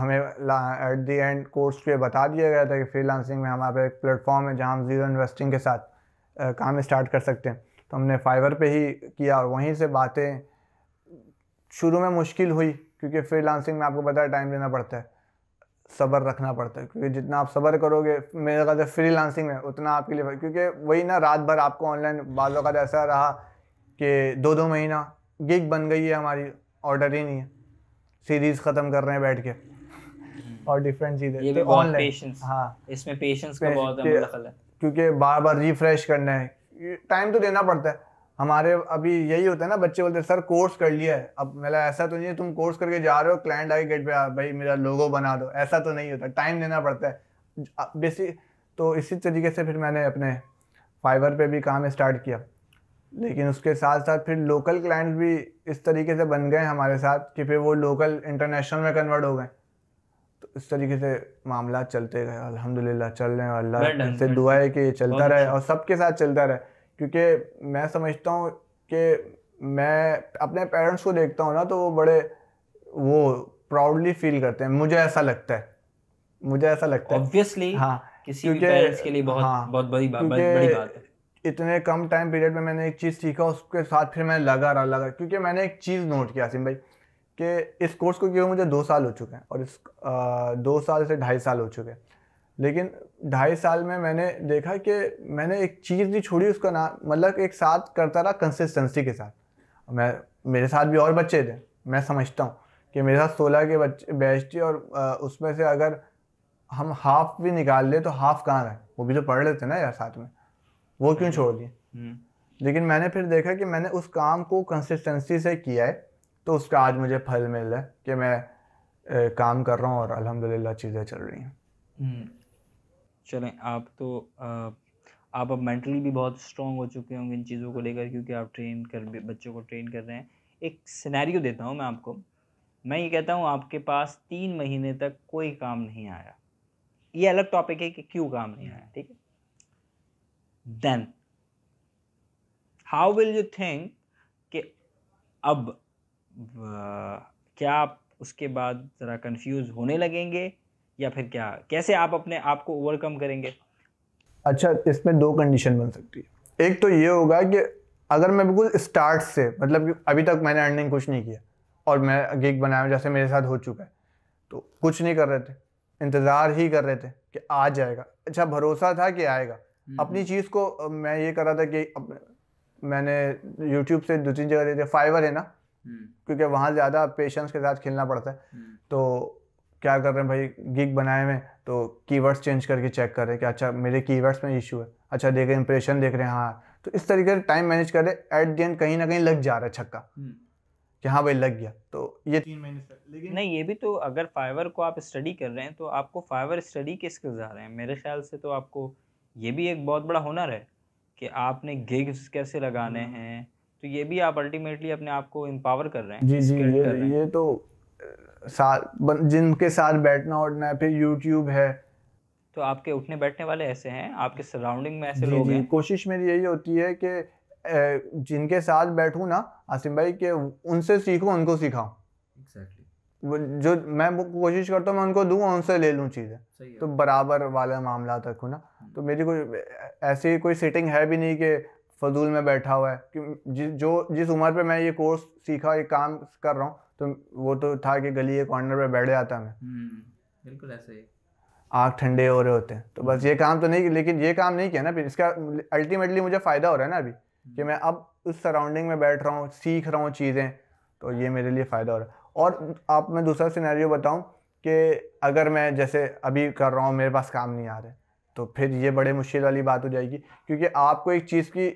हमें एट दी एंड कोर्स पे बता दिया गया था कि फ्रीलांसिंग में हमारे पे एक प्लेटफॉर्म है जहाँ हम जीरो इन्वेस्टिंग के साथ काम स्टार्ट कर सकते हैं तो हमने फाइवर पे ही किया और वहीं से बातें शुरू में मुश्किल हुई क्योंकि फ्रीलांसिंग में आपको पता है टाइम देना पड़ता है सबर रखना पड़ता है क्योंकि जितना आप सबर करोगे मेरे का फ्री लांसिंग में उतना आपके लिए क्योंकि वही ना रात भर आपको ऑनलाइन बालों का तो ऐसा रहा कि दो दो महीना गिग बन गई है हमारी ऑर्डर ही नहीं है सीरीज़ ख़त्म कर रहे हैं बैठ के और डिफरेंट चीज़ें तो ऑनलाइन हाँ इसमें पेशेंस का बहुत है क्योंकि बार बार रिफ्रेश करना है टाइम तो देना पड़ता है हमारे अभी यही होता है ना बच्चे बोलते सर कोर्स कर लिया है अब मेरा ऐसा तो नहीं है तुम कोर्स करके जा रहे हो क्लाइंट आगे गेट पे आ भाई मेरा लोगो बना दो ऐसा तो नहीं होता टाइम देना पड़ता है बेसिक तो इसी तरीके से फिर मैंने अपने फाइवर पे भी काम स्टार्ट किया लेकिन उसके साथ साथ फिर लोकल क्लाइंट भी इस तरीके से बन गए हमारे साथ कि फिर वो लोकल इंटरनेशनल में कन्वर्ट हो गए तो इस तरीके से मामला चलते गए अलहमदिल्ला चल रहे हैं अल्लाह से दुआ है कि ये चलता रहे अच्छा। और सबके साथ चलता रहे क्योंकि मैं समझता हूँ कि मैं अपने पेरेंट्स को देखता हूँ ना तो वो बड़े वो प्राउडली फील करते हैं मुझे ऐसा लगता है मुझे ऐसा लगता है ऑब्वियसली हाँ किसी भी पेरेंट्स के लिए बहुत हाँ, बहुत बड़ी बात बड़ी बात है इतने कम टाइम पीरियड में मैंने एक चीज़ सीखा उसके साथ फिर मैं लगा रहा लगा क्योंकि मैंने एक चीज़ नोट किया सिम भाई कि इस कोर्स को किए मुझे दो साल हो चुके हैं और इस आ, दो साल से ढाई साल हो चुके हैं लेकिन ढाई साल में मैंने देखा कि मैंने एक चीज़ नहीं छोड़ी उसका नाम मतलब एक साथ करता रहा कंसिस्टेंसी के साथ मैं मेरे साथ भी और बच्चे थे मैं समझता हूँ कि मेरे साथ सोलह के बच्चे बैच थे और उसमें से अगर हम हाफ भी निकाल लें तो हाफ कहाँ रहे वो भी तो पढ़ लेते ना यार साथ में वो क्यों छोड़ दिए हम्म। लेकिन मैंने फिर देखा कि मैंने उस काम को कंसिस्टेंसी से किया है तो उसका आज मुझे फल मिल रहा है कि मैं ए, काम कर रहा हूँ और अलहमदिल्ला चीज़ें चल रही हैं हम्म। चलें आप तो आप अब मेंटली भी बहुत स्ट्रॉन्ग हो चुके होंगे इन चीज़ों को लेकर क्योंकि आप ट्रेन कर बच्चों को ट्रेन कर रहे हैं एक सिनेरियो देता हूँ मैं आपको मैं ये कहता हूँ आपके पास तीन महीने तक कोई काम नहीं आया ये अलग टॉपिक है कि क्यों काम नहीं आया ठीक है then how will you think कि अब क्या आप उसके बाद ज़रा कंफ्यूज होने लगेंगे या फिर क्या कैसे आप अपने आप को ओवरकम करेंगे अच्छा इसमें दो कंडीशन बन सकती है एक तो ये होगा कि अगर मैं बिल्कुल स्टार्ट से मतलब अभी तक मैंने अर्निंग कुछ नहीं किया और मैं गिग बनाया जैसे मेरे साथ हो चुका है तो कुछ नहीं कर रहे थे इंतज़ार ही कर रहे थे कि आ जाएगा अच्छा भरोसा था कि आएगा हम्म। अपनी चीज़ को मैं ये कर रहा था कि मैंने यूट्यूब से दो तीन जगह देते फाइवर है ना हम्म। क्योंकि वहाँ ज़्यादा पेशेंस के साथ खेलना पड़ता है हम्म। तो क्या कर रहे हैं भाई गिग बनाए हुए तो कीवर्ड्स चेंज करके चेक कर रहे हैं कि अच्छा मेरे कीवर्ड्स में इशू है अच्छा देख रहे इंप्रेशन देख रहे हैं हाँ तो इस तरीके से टाइम मैनेज कर रहे एट दी एंड कहीं ना कहीं लग जा रहा है छक्का हम्म। कि हाँ भाई लग गया तो ये तीन महीने से लेकिन नहीं ये भी तो अगर फाइवर को आप स्टडी कर रहे हैं तो आपको फाइवर स्टडी के स्किल्स आ रहे हैं मेरे ख्याल से तो आपको ये भी एक बहुत बड़ा हुनर है कि आपने गिग्स कैसे लगाने हम्म। हैं तो ये भी आप अल्टीमेटली अपने आप को एम्पावर कर रहे हैं जी जी ये, ये तो साथ जिनके साथ बैठना उठना है फिर यूट्यूब है तो आपके उठने बैठने वाले ऐसे हैं आपके सराउंडिंग में ऐसे जी, लोग जी, हैं कोशिश मेरी यही होती है कि जिनके साथ बैठूँ ना आसिम भाई के उनसे सीखूँ उनको सिखाऊँ वो जो मैं कोशिश करता हूँ मैं उनको दूँ उनसे ले लूँ चीज़ें तो बराबर वाला मामला तक हूँ ना हाँ। तो मेरी कोई ऐसी कोई सेटिंग है भी नहीं कि फजूल में बैठा हुआ है कि जो जिस उम्र पे मैं ये कोर्स सीखा ये काम कर रहा हूँ तो वो तो था कि गली के कॉर्नर पर बैठ जाता मैं हम्म, बिल्कुल ऐसे ही आँख ठंडे हो रहे होते हैं तो बस ये काम तो नहीं लेकिन ये काम नहीं किया ना फिर इसका अल्टीमेटली मुझे फ़ायदा हो रहा है ना अभी कि हम्म। मैं अब उस सराउंडिंग में बैठ रहा हूँ सीख रहा हूँ चीज़ें तो ये मेरे लिए फ़ायदा हो रहा है और आप मैं दूसरा सिनेरियो बताऊँ कि अगर मैं जैसे अभी कर रहा हूँ मेरे पास काम नहीं आ रहा तो फिर ये बड़े मुश्किल वाली बात हो जाएगी क्योंकि आपको एक चीज़ की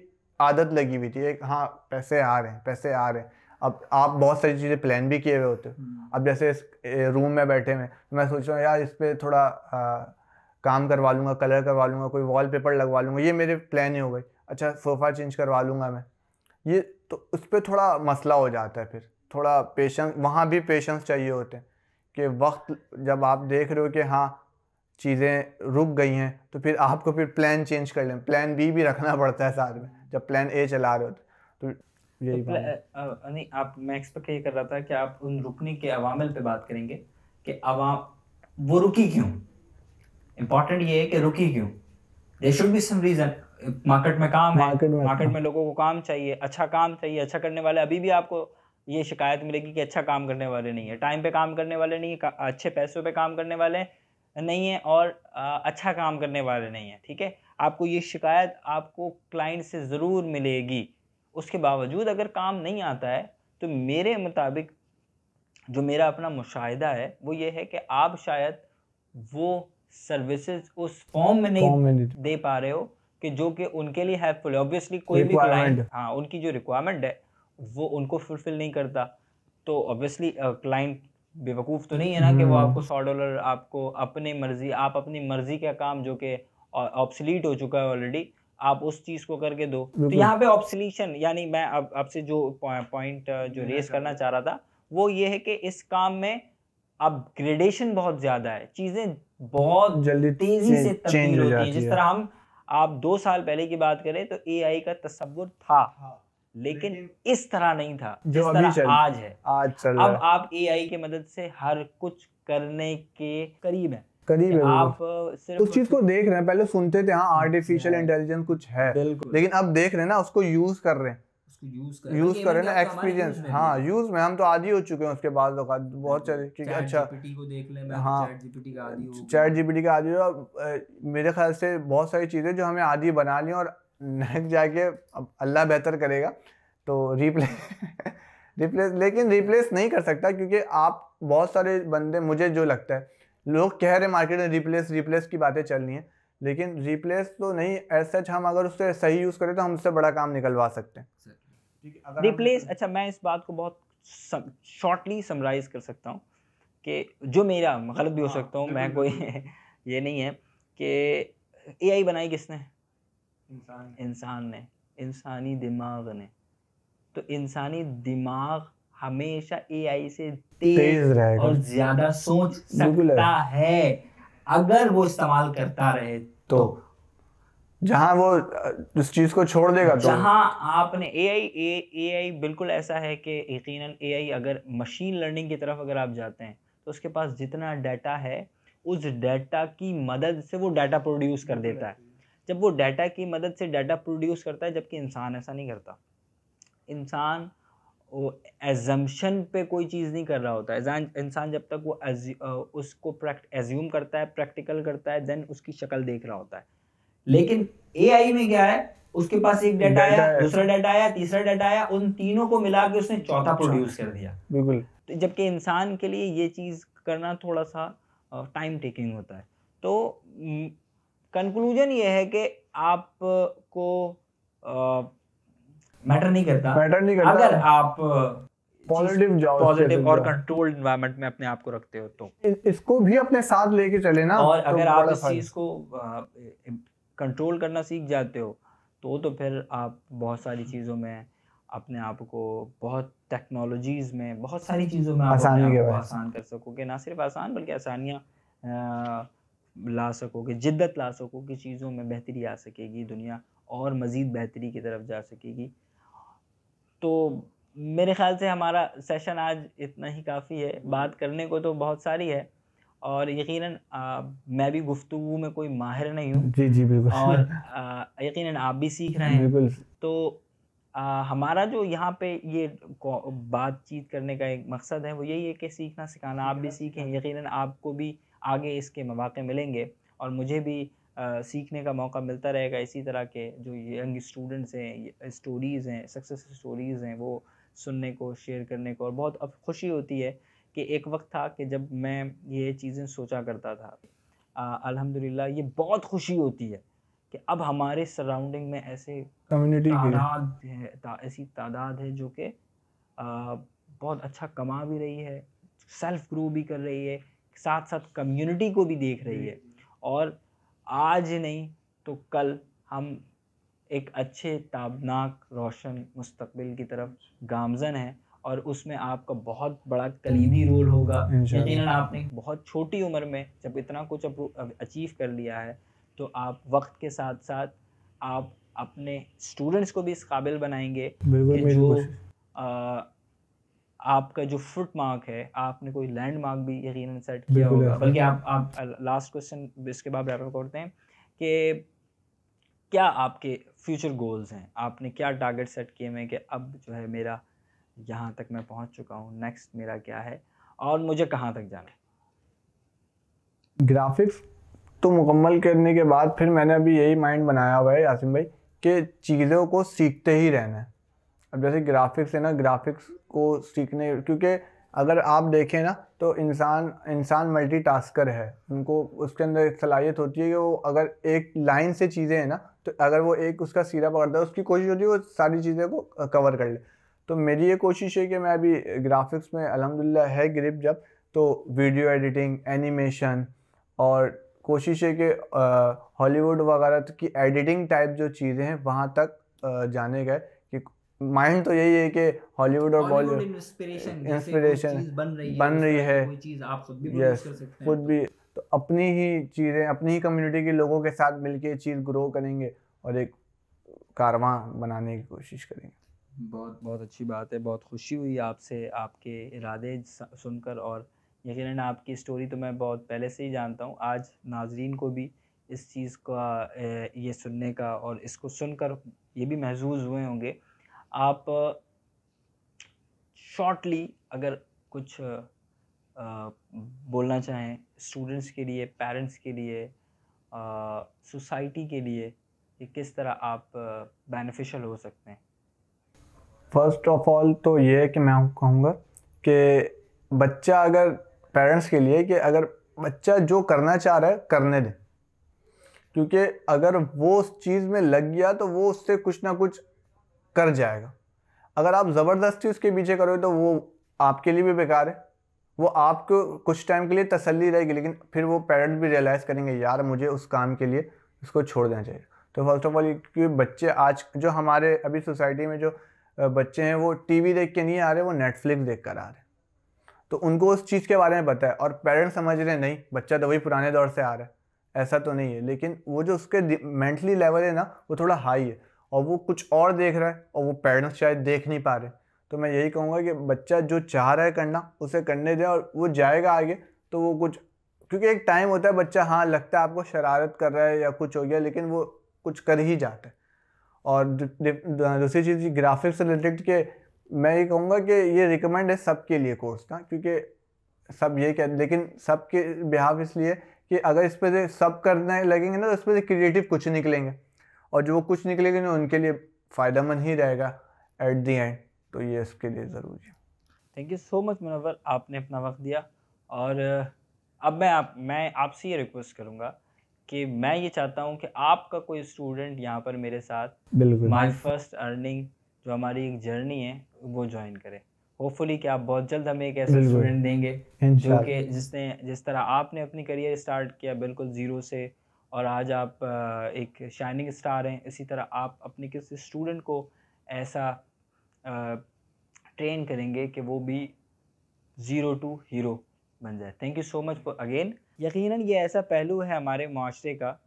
आदत लगी हुई थी एक हाँ पैसे आ रहे हैं पैसे आ रहे हैं अब आप बहुत सारी चीज़ें प्लान भी किए हुए होते हो हम्म। अब जैसे इस रूम में बैठे हुए तो मैं सोच रहा हूँ यार इस पर थोड़ा आ, काम करवा लूँगा कलर करवा लूँगा कोई पेपर लगवा लूँगा ये मेरे प्लान ही हो गई अच्छा सोफ़ा चेंज करवा लूँगा मैं ये तो उस पर थोड़ा मसला हो जाता है फिर थोड़ा पेशेंस वहाँ भी पेशेंस चाहिए होते हैं कि वक्त जब आप देख रहे हो कि हाँ चीज़ें रुक गई हैं तो फिर आपको फिर प्लान चेंज कर लें प्लान बी भी रखना पड़ता है साथ में जब प्लान ए चला रहे हो तो, तो तो नहीं आप मैं एक्सपेक्ट ये कर रहा था कि आप उन रुकने के अवामिल पे बात करेंगे कि अवाम वो रुकी क्यों इम्पोर्टेंट ये है कि रुकी क्यों should be some reason market में काम है मार्केट में लोगों को काम चाहिए अच्छा काम चाहिए अच्छा करने वाले अभी भी आपको ये शिकायत मिलेगी कि अच्छा काम करने वाले नहीं है टाइम पे काम करने वाले नहीं है अच्छे पैसों पे काम करने वाले नहीं है और अच्छा काम करने वाले नहीं है ठीक है आपको ये शिकायत आपको क्लाइंट से ज़रूर मिलेगी उसके बावजूद अगर काम नहीं आता है तो मेरे मुताबिक जो मेरा अपना मुशाहिदा है वो ये है कि आप शायद वो सर्विसेज उस फॉर्म में नहीं दे पा रहे हो कि जो कि उनके लिए हेल्पफुल है ऑब्वियसली कोई भी क्लाइंट हाँ उनकी जो रिक्वायरमेंट है वो उनको फुलफिल नहीं करता तो ऑब्वियसली क्लाइंट बेवकूफ़ तो नहीं है ना कि वो हम्म। आपको सौ डॉलर आपको अपने मर्जी आप अपनी मर्जी का काम जो कि ऑब्सलीट हो चुका है ऑलरेडी आप उस चीज को करके दो तो यहाँ पे ऑप्शन यानी मैं अब आपसे जो पॉइंट जो रेस करना चाह रहा था वो ये है कि इस काम में अब ग्रेडेशन बहुत ज्यादा है चीजें बहुत जल्दी तेजी से तब्दील होती है जिस तरह हम आप दो साल पहले की बात करें तो एआई का तस्वुर था हाँ। लेकिन इस तरह नहीं था जो तरह चल, आज है आज चल अब आप एआई की मदद से हर कुछ करने के करीब है करीब है आप सिर्फ उस चीज को देख रहे हैं पहले सुनते थे हाँ आर्टिफिशियल इंटेलिजेंस कुछ है लेकिन अब देख रहे हैं ना उसको यूज कर रहे हैं यूज रहे ना एक्सपीरियंस हाँ यूज में हम तो आदि हो चुके हैं उसके बाद लोग तो बहुत सारे ठीक है अच्छा हाँ चैट जीपीटी का आदि मेरे ख्याल से बहुत सारी चीज़ें जो हमें आदि बना ली और नेक्स्ट जाके अब अल्लाह बेहतर करेगा तो रिप्लेस रिप्लेस लेकिन रिप्लेस नहीं कर सकता क्योंकि आप बहुत सारे बंदे मुझे जो लगता है लोग कह रहे मार्केट में रिप्लेस रिप्लेस की बातें चल रही हैं लेकिन रिप्लेस तो नहीं एज सच हम अगर उससे सही यूज़ करें तो हम उससे बड़ा काम निकलवा सकते हैं रिप्लेस अच्छा मैं इस बात को बहुत शॉर्टली समराइज कर सकता हूँ कि जो मेरा गलत भी हो हाँ, सकता हूँ मैं कोई ये नहीं है कि ए आई बनाई किसने इंसान ने इंसानी दिमाग ने तो इंसानी दिमाग हमेशा ए आई से तेज, रहेगा और ज्यादा सोच सकता है अगर वो इस्तेमाल करता रहे तो, तो। जहां वो उस चीज को छोड़ देगा तो जहां आपने ए आई ए आई बिल्कुल ऐसा है कि यकीन ए आई अगर मशीन लर्निंग की तरफ अगर आप जाते हैं तो उसके पास जितना डाटा है उस डाटा की मदद से वो डाटा प्रोड्यूस कर देता है जब वो डाटा की मदद से डाटा प्रोड्यूस करता है जबकि इंसान ऐसा नहीं करता इंसान एजम्पन पे कोई चीज़ नहीं कर रहा होता है इंसान जब तक वो उसको एज्यूम करता है प्रैक्टिकल करता है देन उसकी शक्ल देख रहा होता है लेकिन ए में क्या है उसके पास एक डाटा आया दूसरा डाटा आया तीसरा डाटा आया उन तीनों को मिला के उसने चौथा प्रोड्यूस अच्छा। कर दिया बिल्कुल तो जबकि इंसान के लिए ये चीज़ करना थोड़ा सा टाइम टेकिंग होता है तो कंक्लूजन ये है कि आपको मैटर नहीं करता मैटर नहीं करता अगर आप पॉजिटिव जाओ पॉजिटिव और कंट्रोल्ड एनवायरनमेंट में अपने आप को रखते हो तो इसको भी अपने साथ लेके चले ना और तो अगर आप इस चीज को कंट्रोल करना सीख जाते हो तो तो फिर आप बहुत सारी चीज़ों में अपने आप को बहुत टेक्नोलॉजीज में बहुत सारी चीज़ों में आसानी के आसान कर सकोगे ना सिर्फ आसान बल्कि आसानियाँ ला सकोगे जिद्दत ला सकोगे चीज़ों में बेहतरी आ सकेगी दुनिया और मज़ीद बेहतरी की तरफ जा सकेगी तो मेरे ख्याल से हमारा सेशन आज इतना ही काफ़ी है बात करने को तो बहुत सारी है और यकीन मैं भी गुफ्तु में कोई माहिर नहीं हूँ जी जी बिल्कुल और यकीन आप भी सीख रहे हैं बिल्कुल तो आ, हमारा जो यहाँ पे ये बातचीत करने का एक मकसद है वो यही है कि सीखना सिखाना आप भी सीखें यकीन आपको भी आगे इसके मौाक़े मिलेंगे और मुझे भी सीखने का मौका मिलता रहेगा इसी तरह के जो यंग स्टूडेंट्स हैं स्टोरीज़ हैं सक्सेस स्टोरीज़ हैं वो सुनने को शेयर करने को और बहुत अब खुशी होती है कि एक वक्त था कि जब मैं ये चीज़ें सोचा करता था अल्हम्दुलिल्लाह ये बहुत खुशी होती है कि अब हमारे सराउंडिंग में ऐसे कम्युनिटी तादाद है ता, ऐसी तादाद है जो कि बहुत अच्छा कमा भी रही है सेल्फ ग्रो भी कर रही है साथ साथ कम्युनिटी को भी देख रही है और आज नहीं तो कल हम एक अच्छे ताबनाक रोशन मुस्तबिल की तरफ गामजन है और उसमें आपका बहुत बड़ा कलीदी रोल होगा यकीन आपने बहुत छोटी उम्र में जब इतना कुछ अचीव कर लिया है तो आप वक्त के साथ साथ आप अपने स्टूडेंट्स को भी इस काबिल बनाएंगे कि जो आपका जो फुट मार्क है आपने कोई लैंड मार्क भी यकीन सेट किया होगा बल्कि आप आप लास्ट क्वेश्चन इसके बाद रेफर करते हैं कि क्या आपके फ्यूचर गोल्स हैं आपने क्या टारगेट सेट किए हैं कि अब जो है मेरा यहाँ तक मैं पहुँच चुका हूँ नेक्स्ट मेरा क्या है और मुझे कहाँ तक जाना है ग्राफिक्स तो मुकम्मल करने के बाद फिर मैंने अभी यही माइंड बनाया हुआ है यासिम भाई कि चीज़ों को सीखते ही रहना है अब जैसे ग्राफिक्स है ना ग्राफिक्स को सीखने क्योंकि अगर आप देखें ना तो इंसान इंसान टास्कर है उनको उसके अंदर सलाहियत होती है कि वो अगर एक लाइन से चीज़ें हैं ना तो अगर वो एक उसका सीरा पकड़ता है उसकी कोशिश होती है वो सारी चीज़ें को कवर कर ले तो मेरी ये कोशिश है कि मैं अभी ग्राफिक्स में अलहमदिल्ला है ग्रिप जब तो वीडियो एडिटिंग एनिमेशन और कोशिश है कि हॉलीवुड वगैरह की एडिटिंग टाइप जो चीज़ें हैं वहाँ तक जाने गए माइंड तो यही है कि हॉलीवुड और बॉलीवुड इंस्पिरेशन इंस्पिरेशन बन रही है रही है चीज आप खुद भी yes, कर सकते हैं खुद भी तो अपनी ही चीज़ें अपनी ही कम्युनिटी के लोगों के साथ मिलके चीज़ ग्रो करेंगे और एक कारवां बनाने की कोशिश करेंगे बहुत बहुत अच्छी बात है बहुत खुशी हुई आपसे आपके इरादे सुनकर और यकीन आपकी स्टोरी तो मैं बहुत पहले से ही जानता हूँ आज नाजरीन को भी इस चीज़ का ये सुनने का और इसको सुनकर ये भी महजूज हुए होंगे आप शॉर्टली अगर कुछ बोलना चाहें स्टूडेंट्स के लिए पेरेंट्स के लिए सोसाइटी के लिए कि किस तरह आप बेनिफिशियल हो सकते हैं फर्स्ट ऑफ ऑल तो ये है कि मैं कहूँगा कि बच्चा अगर पेरेंट्स के लिए कि अगर बच्चा जो करना चाह रहा है करने दें क्योंकि अगर वो उस चीज़ में लग गया तो वो उससे कुछ ना कुछ कर जाएगा अगर आप ज़बरदस्ती उसके पीछे करोगे तो वो आपके लिए भी बेकार है वो आपको कुछ टाइम के लिए तसल्ली रहेगी लेकिन फिर वो पेरेंट्स भी रियलाइज़ करेंगे यार मुझे उस काम के लिए उसको छोड़ देना चाहिए तो फर्स्ट ऑफ ऑल क्योंकि बच्चे आज जो हमारे अभी सोसाइटी में जो बच्चे हैं वो टीवी देख के नहीं आ रहे वो नेटफ्लिक्स देख कर आ रहे तो उनको उस चीज़ के बारे में पता है और पेरेंट्स समझ रहे हैं नहीं बच्चा तो वही पुराने दौर से आ रहा है ऐसा तो नहीं है लेकिन वो जो उसके मेंटली लेवल है ना वो थोड़ा हाई है और वो कुछ और देख रहा है और वो पेरेंट्स शायद देख नहीं पा रहे तो मैं यही कहूँगा कि बच्चा जो चाह रहा है करना उसे करने दें और वो जाएगा आगे तो वो कुछ क्योंकि एक टाइम होता है बच्चा हाँ लगता है आपको शरारत कर रहा है या कुछ हो गया लेकिन वो कुछ कर ही जाता है और दूसरी चीज़ ग्राफिक्स से रिलेटेड के मैं ये कहूँगा कि ये रिकमेंड है सबके लिए कोर्स का क्योंकि सब ये कह लेकिन सबके बिहाफ इसलिए कि अगर इस पर सब करने लगेंगे ना तो इस पर क्रिएटिव कुछ निकलेंगे और जो वो कुछ निकलेगी ना उनके लिए फ़ायदेमंद ही रहेगा एट दी एंड तो ये इसके लिए ज़रूरी है thank you so much Munawar आपने अपना वक्त दिया और अब मैं आप मैं आपसे ये रिक्वेस्ट करूँगा कि मैं ये चाहता हूँ कि आपका कोई स्टूडेंट यहाँ पर मेरे साथ बिल्कुल माई फर्स्ट अर्निंग जो हमारी एक जर्नी है वो ज्वाइन करे होपफुली कि आप बहुत जल्द हमें एक ऐसा स्टूडेंट देंगे जो कि जिसने जिस तरह आपने अपनी करियर स्टार्ट किया बिल्कुल ज़ीरो से और आज आप एक शाइनिंग स्टार हैं इसी तरह आप अपने किसी स्टूडेंट को ऐसा ट्रेन करेंगे कि वो भी ज़ीरो टू हीरो बन जाए thank you so much for again यकीनन ये ऐसा पहलू है हमारे माशरे का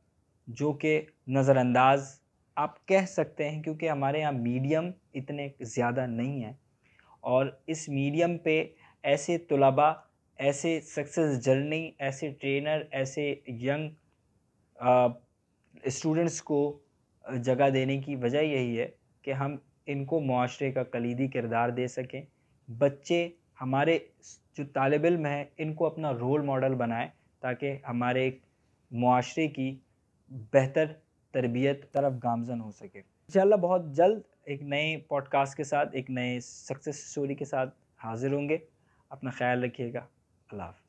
जो कि नज़रअंदाज आप कह सकते हैं क्योंकि हमारे यहाँ मीडियम इतने ज़्यादा नहीं हैं और इस मीडियम पे ऐसे तलबा ऐसे सक्सेस जर्नी ऐसे ट्रेनर ऐसे यंग स्टूडेंट्स को जगह देने की वजह यही है कि हम इनको माशरे का कलीदी किरदार दे सकें बच्चे हमारे जो तालब इम हैं इनको अपना रोल मॉडल बनाएं ताकि हमारे माशरे की बेहतर तरबियत तरफ गामजन हो सके इंशाल्लाह बहुत जल्द एक नए पॉडकास्ट के साथ एक नए सक्सेस स्टोरी के साथ हाज़िर होंगे अपना ख्याल रखिएगा अल्लाह